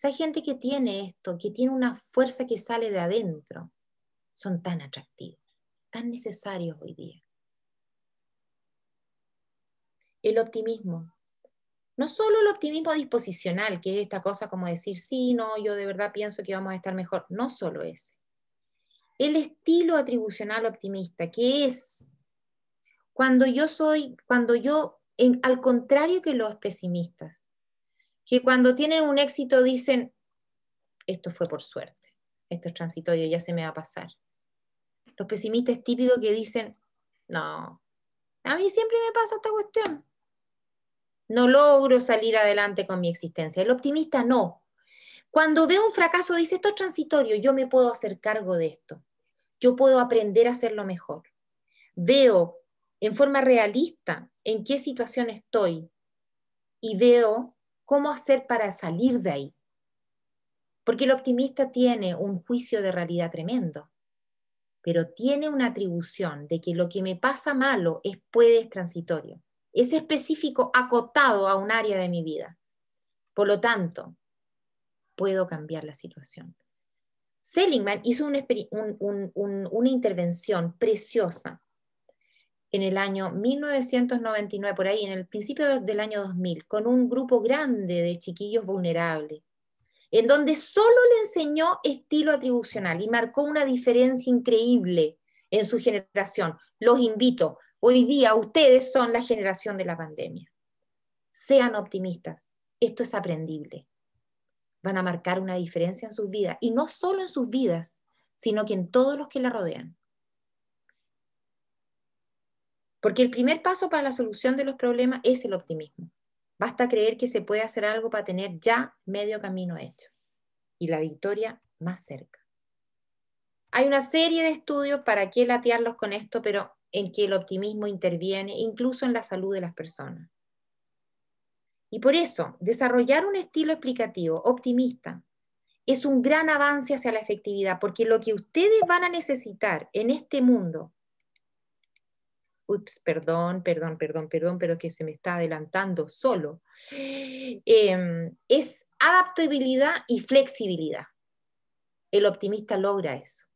Hay gente que tiene esto, que tiene una fuerza que sale de adentro, son tan atractivos, tan necesarios hoy día. El optimismo. No solo el optimismo disposicional, que es esta cosa como decir, sí, no, yo de verdad pienso que vamos a estar mejor, no solo ese el estilo atribucional optimista, que es cuando yo soy, cuando yo, al contrario que los pesimistas, que cuando tienen un éxito dicen, esto fue por suerte, esto es transitorio, ya se me va a pasar. Los pesimistas típicos que dicen, no, a mí siempre me pasa esta cuestión. No logro salir adelante con mi existencia. El optimista no. Cuando ve un fracaso dice, esto es transitorio, yo me puedo hacer cargo de esto yo puedo aprender a hacerlo mejor. Veo en forma realista en qué situación estoy y veo cómo hacer para salir de ahí. Porque el optimista tiene un juicio de realidad tremendo, pero tiene una atribución de que lo que me pasa malo es puede es transitorio. Es específico, acotado a un área de mi vida. Por lo tanto, puedo cambiar la situación. Seligman hizo una intervención preciosa en el año 1999, por ahí, en el principio del año 2000, con un grupo grande de chiquillos vulnerables, en donde solo le enseñó estilo atribucional y marcó una diferencia increíble en su generación. Los invito, hoy día ustedes son la generación de la pandemia. Sean optimistas, esto es aprendible van a marcar una diferencia en sus vidas, y no solo en sus vidas, sino que en todos los que la rodean. Porque el primer paso para la solución de los problemas es el optimismo. Basta creer que se puede hacer algo para tener ya medio camino hecho y la victoria más cerca. Hay una serie de estudios para qué latearlos con esto, pero en que el optimismo interviene incluso en la salud de las personas. Y por eso, desarrollar un estilo explicativo optimista es un gran avance hacia la efectividad, porque lo que ustedes van a necesitar en este mundo, ups, perdón, perdón, perdón, perdón, pero que se me está adelantando solo, em, es adaptabilidad y flexibilidad. El optimista logra eso,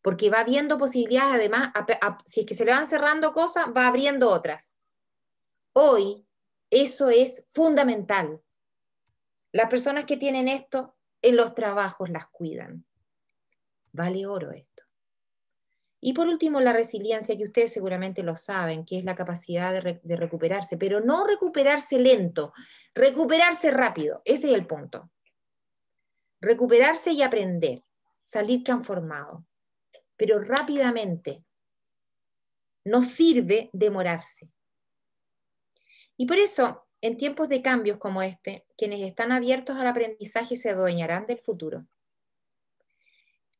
porque va viendo posibilidades, además, si es que se le van cerrando cosas, va abriendo otras. Hoy eso es fundamental. Las personas que tienen esto en los trabajos las cuidan. Vale oro esto. Y por último, la resiliencia, que ustedes seguramente lo saben, que es la capacidad de, recuperarse, pero no recuperarse lento, recuperarse rápido. Ese es el punto. Recuperarse y aprender, salir transformado, pero rápidamente. No sirve demorarse. Y por eso, en tiempos de cambios como este, quienes están abiertos al aprendizaje se adueñarán del futuro,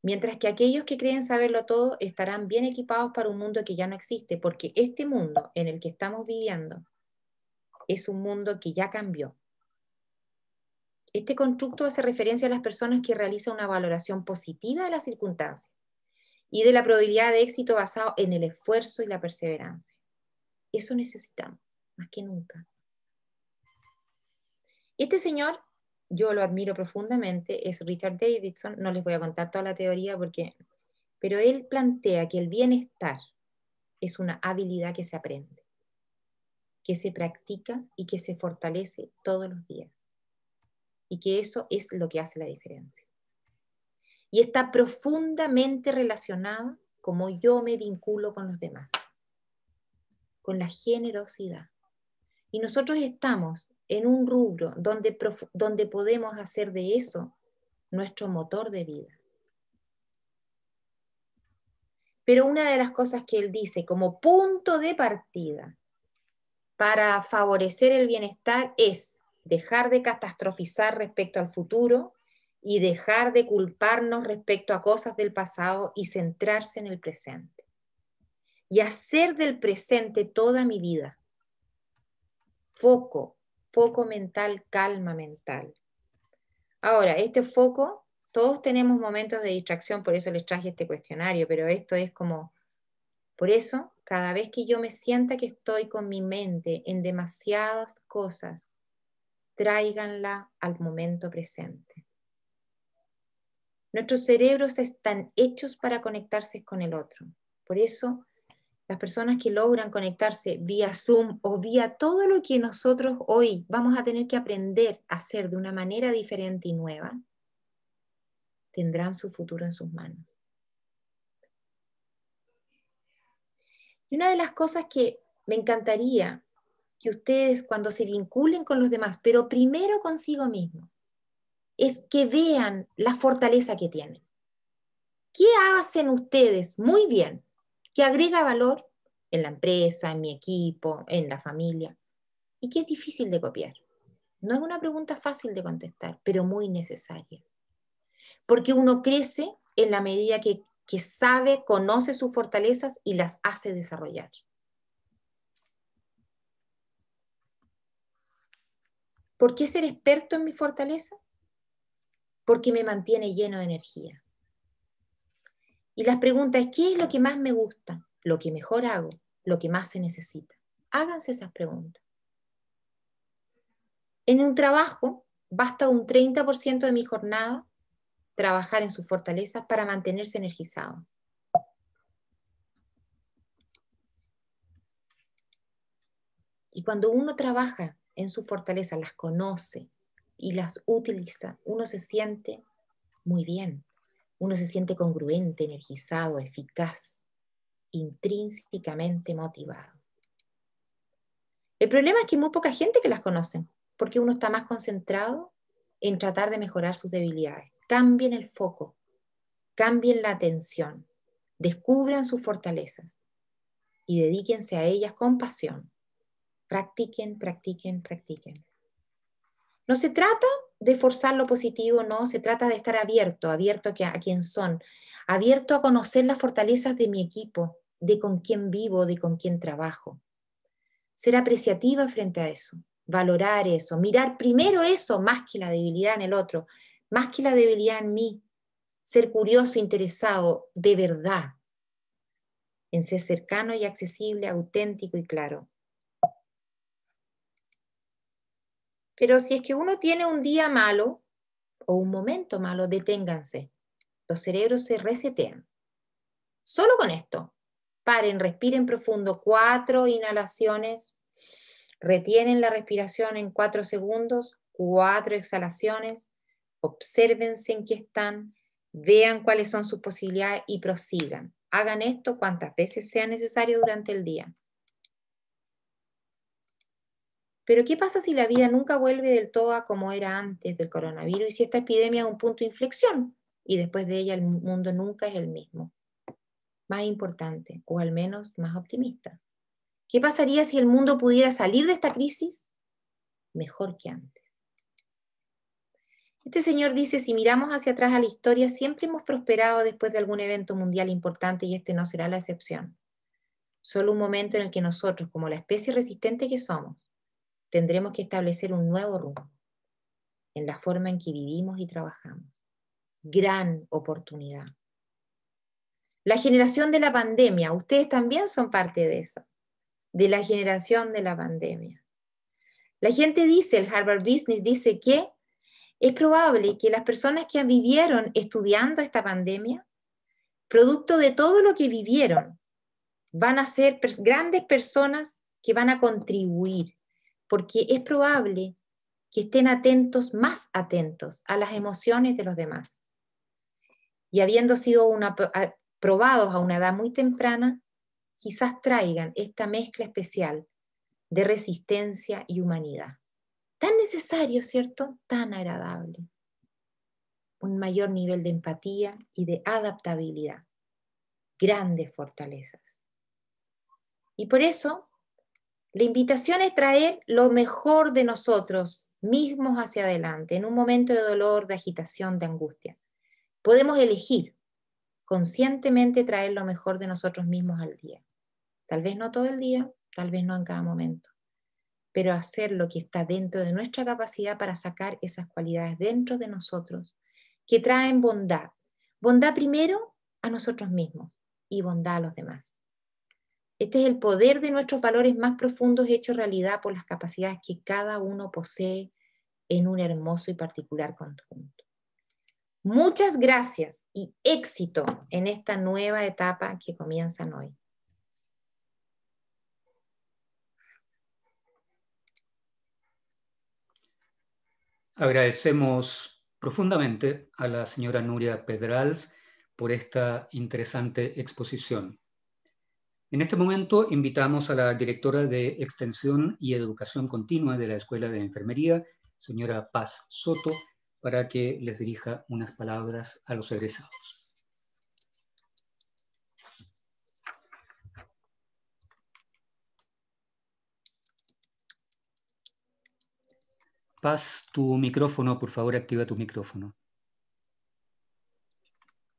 mientras que aquellos que creen saberlo todo estarán bien equipados para un mundo que ya no existe, porque este mundo en el que estamos viviendo es un mundo que ya cambió. Este constructo hace referencia a las personas que realizan una valoración positiva de las circunstancias y de la probabilidad de éxito basado en el esfuerzo y la perseverancia. Eso necesitamos más que nunca. este señor, yo lo admiro profundamente, es Richard Davidson, no les voy a contar toda la teoría porque, pero él plantea que el bienestar es una habilidad que se aprende, que se practica y que se fortalece todos los días. Y que eso es lo que hace la diferencia. Y está profundamente relacionado como yo me vinculo con los demás, con la generosidad y nosotros estamos en un rubro donde, podemos hacer de eso nuestro motor de vida. Pero una de las cosas que él dice como punto de partida para favorecer el bienestar es dejar de catastrofizar respecto al futuro y dejar de culparnos respecto a cosas del pasado y centrarse en el presente. Y hacer del presente toda mi vida foco, foco mental, calma mental. Ahora, este foco, todos tenemos momentos de distracción, por eso les traje este cuestionario, pero esto es como, por eso, cada vez que yo me sienta que estoy con mi mente en demasiadas cosas, tráiganla al momento presente. Nuestros cerebros están hechos para conectarse con el otro. Por eso las personas que logran conectarse vía Zoom o vía todo lo que nosotros hoy vamos a tener que aprender a hacer de una manera diferente y nueva, tendrán su futuro en sus manos. Y una de las cosas que me encantaría que ustedes cuando se vinculen con los demás, pero primero consigo mismo, es que vean la fortaleza que tienen. ¿Qué hacen ustedes muy bien que agrega valor en la empresa, en mi equipo, en la familia, y que es difícil de copiar. No es una pregunta fácil de contestar, pero muy necesaria. Porque uno crece en la medida que, que sabe, conoce sus fortalezas y las hace desarrollar. ¿Por qué ser experto en mi fortaleza? Porque me mantiene lleno de energía. Y las preguntas, ¿qué es lo que más me gusta? Lo que mejor hago, lo que más se necesita. Háganse esas preguntas. En un trabajo, basta un 30% de mi jornada trabajar en sus fortalezas para mantenerse energizado. Y cuando uno trabaja en sus fortalezas, las conoce y las utiliza, uno se siente muy bien uno se siente congruente, energizado, eficaz, intrínsecamente motivado. El problema es que hay muy poca gente que las conoce porque uno está más concentrado en tratar de mejorar sus debilidades. Cambien el foco, cambien la atención, descubran sus fortalezas y dedíquense a ellas con pasión. Practiquen, practiquen, practiquen. No se trata de forzar lo positivo, no, se trata de estar abierto, abierto a, a quién son, abierto a conocer las fortalezas de mi equipo, de con quién vivo, de con quién trabajo. Ser apreciativa frente a eso, valorar eso, mirar primero eso más que la debilidad en el otro, más que la debilidad en mí, ser curioso, interesado, de verdad, en ser cercano y accesible, auténtico y claro. Pero si es que uno tiene un día malo o un momento malo, deténganse. Los cerebros se resetean. Solo con esto. Paren, respiren profundo. Cuatro inhalaciones. Retienen la respiración en cuatro segundos. Cuatro exhalaciones. Obsérvense en qué están. Vean cuáles son sus posibilidades y prosigan. Hagan esto cuantas veces sea necesario durante el día. Pero ¿qué pasa si la vida nunca vuelve del todo a como era antes del coronavirus y si esta epidemia es un punto de inflexión y después de ella el mundo nunca es el mismo? Más importante, o al menos más optimista. ¿Qué pasaría si el mundo pudiera salir de esta crisis mejor que antes? Este señor dice, si miramos hacia atrás a la historia, siempre hemos prosperado después de algún evento mundial importante y este no será la excepción. Solo un momento en el que nosotros, como la especie resistente que somos, tendremos que establecer un nuevo rumbo en la forma en que vivimos y trabajamos. Gran oportunidad. La generación de la pandemia, ustedes también son parte de eso, de la generación de la pandemia. La gente dice, el Harvard Business dice que es probable que las personas que vivieron estudiando esta pandemia, producto de todo lo que vivieron, van a ser grandes personas que van a contribuir porque es probable que estén atentos, más atentos a las emociones de los demás. Y habiendo sido probados a una edad muy temprana, quizás traigan esta mezcla especial de resistencia y humanidad. Tan necesario, ¿cierto? Tan agradable. Un mayor nivel de empatía y de adaptabilidad. Grandes fortalezas. Y por eso la invitación es traer lo mejor de nosotros mismos hacia adelante, en un momento de dolor, de agitación, de angustia. Podemos elegir conscientemente traer lo mejor de nosotros mismos al día. Tal vez no todo el día, tal vez no en cada momento, pero hacer lo que está dentro de nuestra capacidad para sacar esas cualidades dentro de nosotros que traen bondad. Bondad primero a nosotros mismos y bondad a los demás. Este es el poder de nuestros valores más profundos hecho realidad por las capacidades que cada uno posee en un hermoso y particular conjunto. Muchas gracias y éxito en esta nueva etapa que comienzan hoy. Agradecemos profundamente a la señora Nuria Pedrals por esta interesante exposición. En este momento invitamos a la directora de Extensión y Educación Continua de la Escuela de Enfermería, señora Paz Soto, para que les dirija unas palabras a los egresados. Paz, tu micrófono, por favor, activa tu micrófono.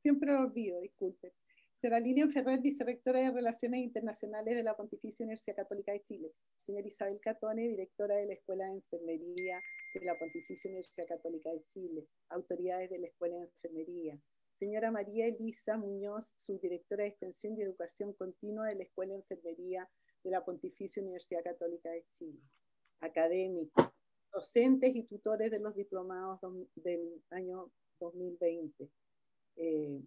Siempre olvido, disculpe. Señora Lilian Ferrer, vicerectora de Relaciones Internacionales de la Pontificia Universidad Católica de Chile. Señora Isabel Catone, directora de la Escuela de Enfermería de la Pontificia Universidad Católica de Chile. Autoridades de la Escuela de Enfermería. Señora María Elisa Muñoz, subdirectora de Extensión y Educación Continua de la Escuela de Enfermería de la Pontificia Universidad Católica de Chile. Académicos, docentes y tutores de los diplomados del año 2020. Eh,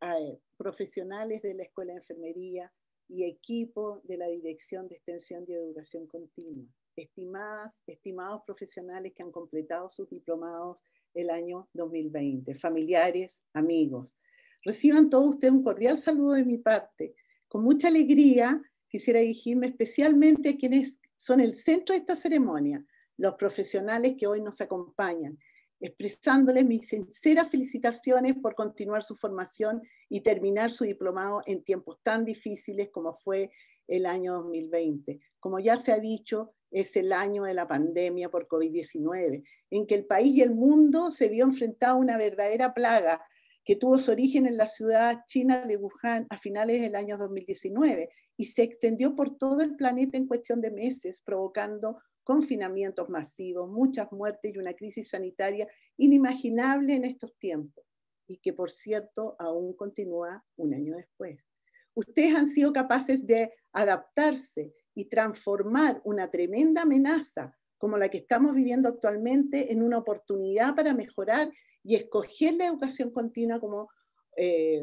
a eh, profesionales de la Escuela de Enfermería y equipo de la Dirección de Extensión de Educación Continua, estimadas, estimados profesionales que han completado sus diplomados el año 2020, familiares, amigos. Reciban todos ustedes un cordial saludo de mi parte. Con mucha alegría quisiera dirigirme especialmente a quienes son el centro de esta ceremonia, los profesionales que hoy nos acompañan, expresándoles mis sinceras felicitaciones por continuar su formación y terminar su diplomado en tiempos tan difíciles como fue el año 2020. Como ya se ha dicho, es el año de la pandemia por COVID-19, en que el país y el mundo se vio enfrentado a una verdadera plaga que tuvo su origen en la ciudad china de Wuhan a finales del año 2019 y se extendió por todo el planeta en cuestión de meses, provocando confinamientos masivos, muchas muertes y una crisis sanitaria inimaginable en estos tiempos y que por cierto aún continúa un año después. Ustedes han sido capaces de adaptarse y transformar una tremenda amenaza como la que estamos viviendo actualmente en una oportunidad para mejorar y escoger la educación continua como eh,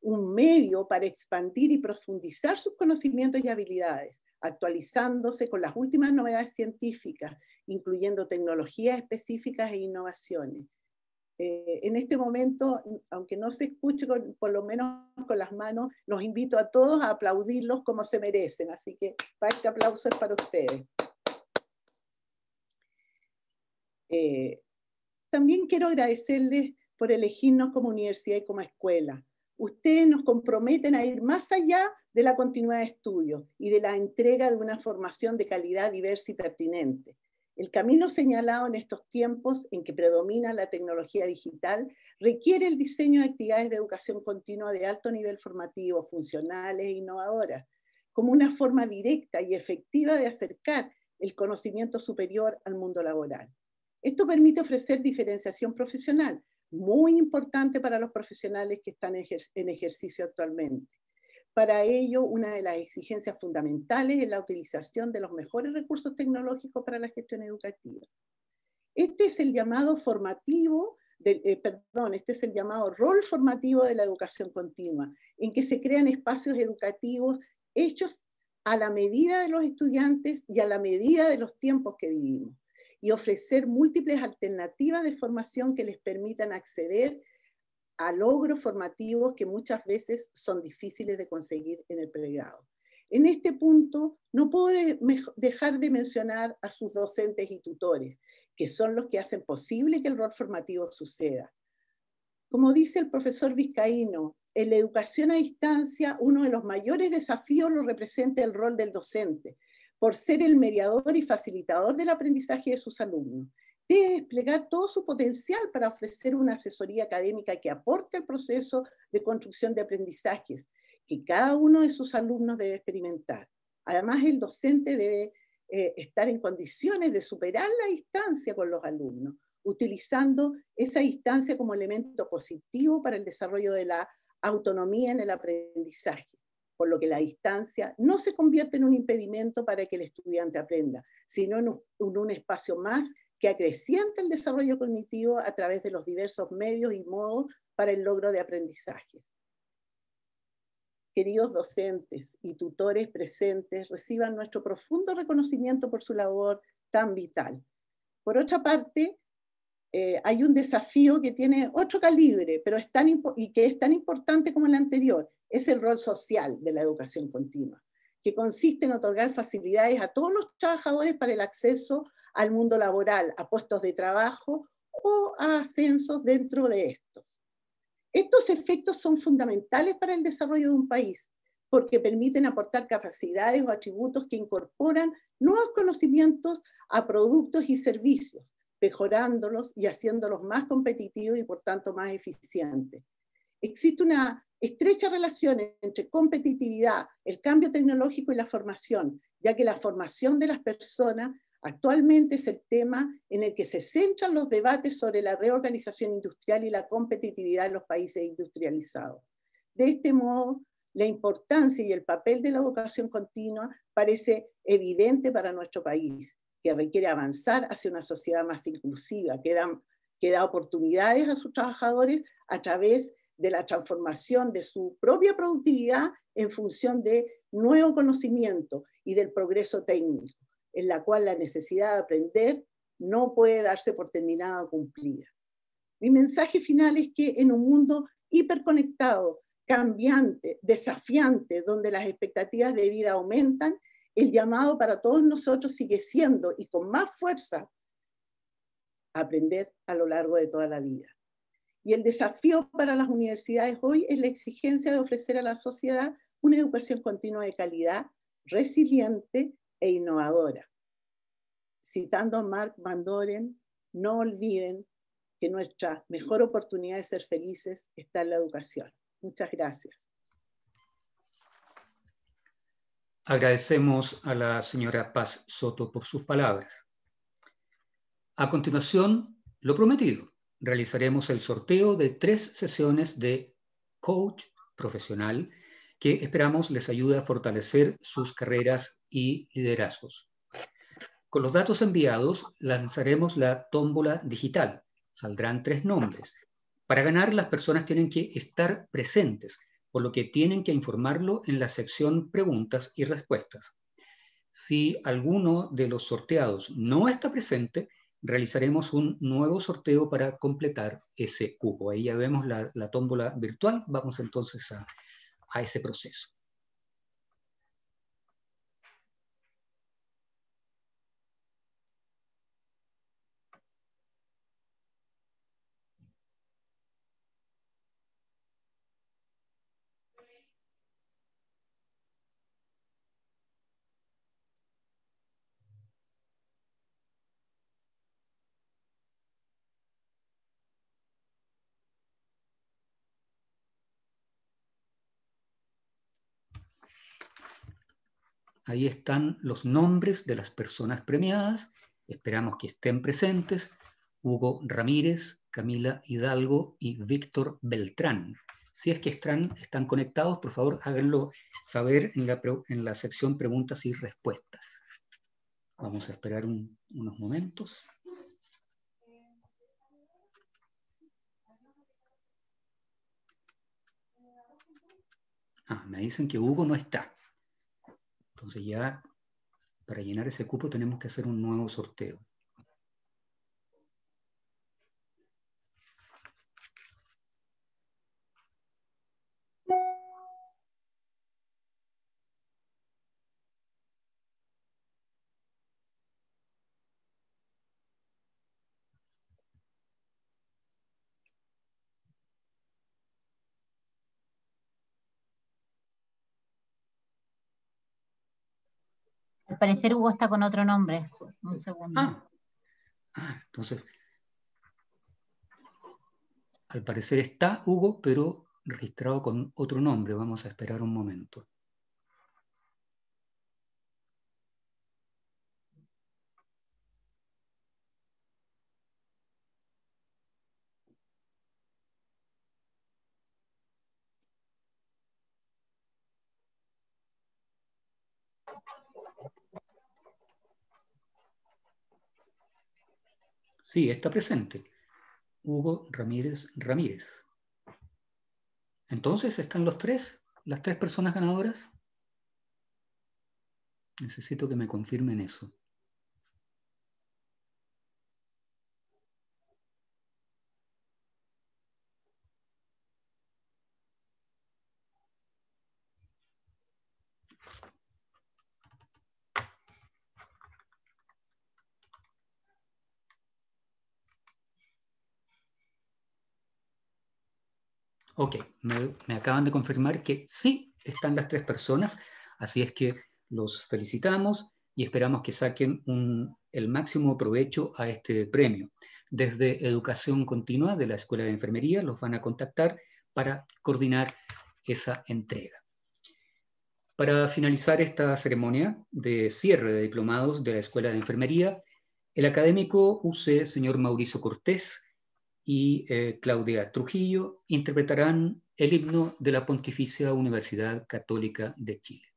un medio para expandir y profundizar sus conocimientos y habilidades, actualizándose con las últimas novedades científicas, incluyendo tecnologías específicas e innovaciones. Eh, en este momento, aunque no se escuche por lo menos con las manos, los invito a todos a aplaudirlos como se merecen. Así que este aplauso para ustedes. Eh, también quiero agradecerles por elegirnos como universidad y como escuela ustedes nos comprometen a ir más allá de la continuidad de estudios y de la entrega de una formación de calidad diversa y pertinente. El camino señalado en estos tiempos en que predomina la tecnología digital requiere el diseño de actividades de educación continua de alto nivel formativo, funcionales e innovadoras, como una forma directa y efectiva de acercar el conocimiento superior al mundo laboral. Esto permite ofrecer diferenciación profesional, muy importante para los profesionales que están en ejercicio actualmente. Para ello, una de las exigencias fundamentales es la utilización de los mejores recursos tecnológicos para la gestión educativa. Este es el llamado formativo, eh, perdón, este es el llamado rol formativo de la educación continua, en que se crean espacios educativos hechos a la medida de los estudiantes y a la medida de los tiempos que vivimos y ofrecer múltiples alternativas de formación que les permitan acceder a logros formativos que muchas veces son difíciles de conseguir en el pregrado. En este punto, no puedo dejar de mencionar a sus docentes y tutores, que son los que hacen posible que el rol formativo suceda. Como dice el profesor Vizcaíno, en la educación a distancia, uno de los mayores desafíos lo representa el rol del docente, por ser el mediador y facilitador del aprendizaje de sus alumnos. Debe desplegar todo su potencial para ofrecer una asesoría académica que aporte al proceso de construcción de aprendizajes que cada uno de sus alumnos debe experimentar. Además, el docente debe eh, estar en condiciones de superar la distancia con los alumnos, utilizando esa distancia como elemento positivo para el desarrollo de la autonomía en el aprendizaje por lo que la distancia no se convierte en un impedimento para que el estudiante aprenda, sino en un, espacio más que acreciente el desarrollo cognitivo a través de los diversos medios y modos para el logro de aprendizajes. Queridos docentes y tutores presentes, reciban nuestro profundo reconocimiento por su labor tan vital. Por otra parte, eh, hay un desafío que tiene otro calibre pero y que es tan importante como el anterior, es el rol social de la educación continua, que consiste en otorgar facilidades a todos los trabajadores para el acceso al mundo laboral, a puestos de trabajo o a ascensos dentro de estos. Estos efectos son fundamentales para el desarrollo de un país porque permiten aportar capacidades o atributos que incorporan nuevos conocimientos a productos y servicios, mejorándolos y haciéndolos más competitivos y por tanto más eficientes existe una estrecha relación entre competitividad, el cambio tecnológico y la formación, ya que la formación de las personas actualmente es el tema en el que se centran los debates sobre la reorganización industrial y la competitividad en los países industrializados. De este modo, la importancia y el papel de la educación continua parece evidente para nuestro país, que requiere avanzar hacia una sociedad más inclusiva, que da, que da oportunidades a sus trabajadores a través de de la transformación de su propia productividad en función de nuevo conocimiento y del progreso técnico, en la cual la necesidad de aprender no puede darse por terminada o cumplida. Mi mensaje final es que en un mundo hiperconectado, cambiante, desafiante, donde las expectativas de vida aumentan, el llamado para todos nosotros sigue siendo y con más fuerza aprender a lo largo de toda la vida. Y el desafío para las universidades hoy es la exigencia de ofrecer a la sociedad una educación continua de calidad, resiliente e innovadora. Citando a Mark Van Doren, no olviden que nuestra mejor oportunidad de ser felices está en la educación. Muchas gracias. Agradecemos a la señora Paz Soto por sus palabras. A continuación, lo prometido realizaremos el sorteo de tres sesiones de coach profesional que esperamos les ayude a fortalecer sus carreras y liderazgos. Con los datos enviados lanzaremos la tómbola digital. Saldrán tres nombres. Para ganar las personas tienen que estar presentes, por lo que tienen que informarlo en la sección preguntas y respuestas. Si alguno de los sorteados no está presente, realizaremos un nuevo sorteo para completar ese cupo. Ahí ya vemos la, tómbola virtual, vamos entonces a ese proceso. Ahí están los nombres de las personas premiadas. Esperamos que estén presentes. Hugo Ramírez, Camila Hidalgo y Víctor Beltrán. Si es que están, conectados, por favor háganlo saber en la, sección preguntas y respuestas. Vamos a esperar unos momentos. Ah, me dicen que Hugo no está. Entonces ya para llenar ese cupo tenemos que hacer un nuevo sorteo. parecer Hugo está con otro nombre. Un segundo. Ah. ah entonces. Al parecer está Hugo, pero registrado con otro nombre. Vamos a esperar un momento. Sí, está presente. Hugo Ramírez Ramírez. Entonces están los tres, las tres personas ganadoras. Necesito que me confirmen eso. Ok, me, acaban de confirmar que sí están las tres personas, así es que los felicitamos y esperamos que saquen el máximo provecho a este premio. Desde Educación Continua de la Escuela de Enfermería los van a contactar para coordinar esa entrega. Para finalizar esta ceremonia de cierre de diplomados de la Escuela de Enfermería, el académico UC señor Mauricio Cortés y eh, Claudia Trujillo interpretarán el himno de la Pontificia Universidad Católica de Chile.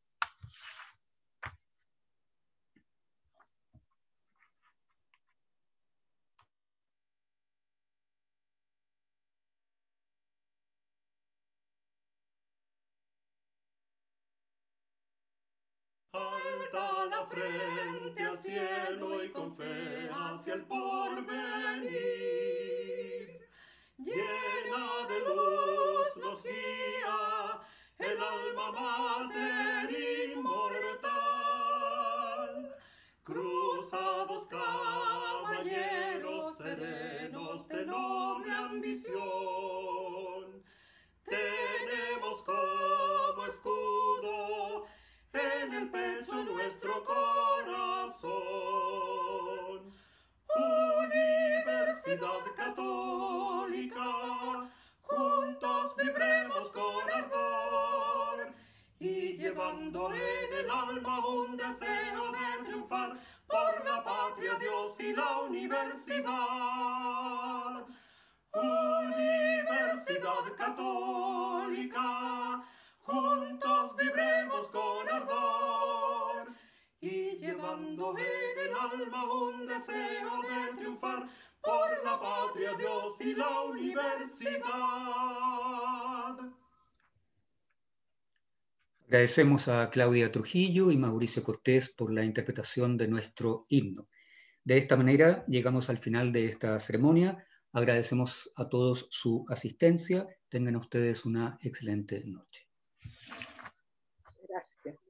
Tenemos como escudo en el pecho nuestro corazón. Universidad Católica, juntos vibremos con ardor y llevando en el alma un deseo de triunfar por la patria, Dios y la universidad. Universidad Católica, juntos vibremos con ardor y llevando en el alma un deseo de triunfar por la patria, Dios y la universidad. Agradecemos a Claudia Trujillo y Mauricio Cortés por la interpretación de nuestro himno. De esta manera llegamos al final de esta ceremonia Agradecemos a todos su asistencia. Tengan ustedes una excelente noche. Gracias.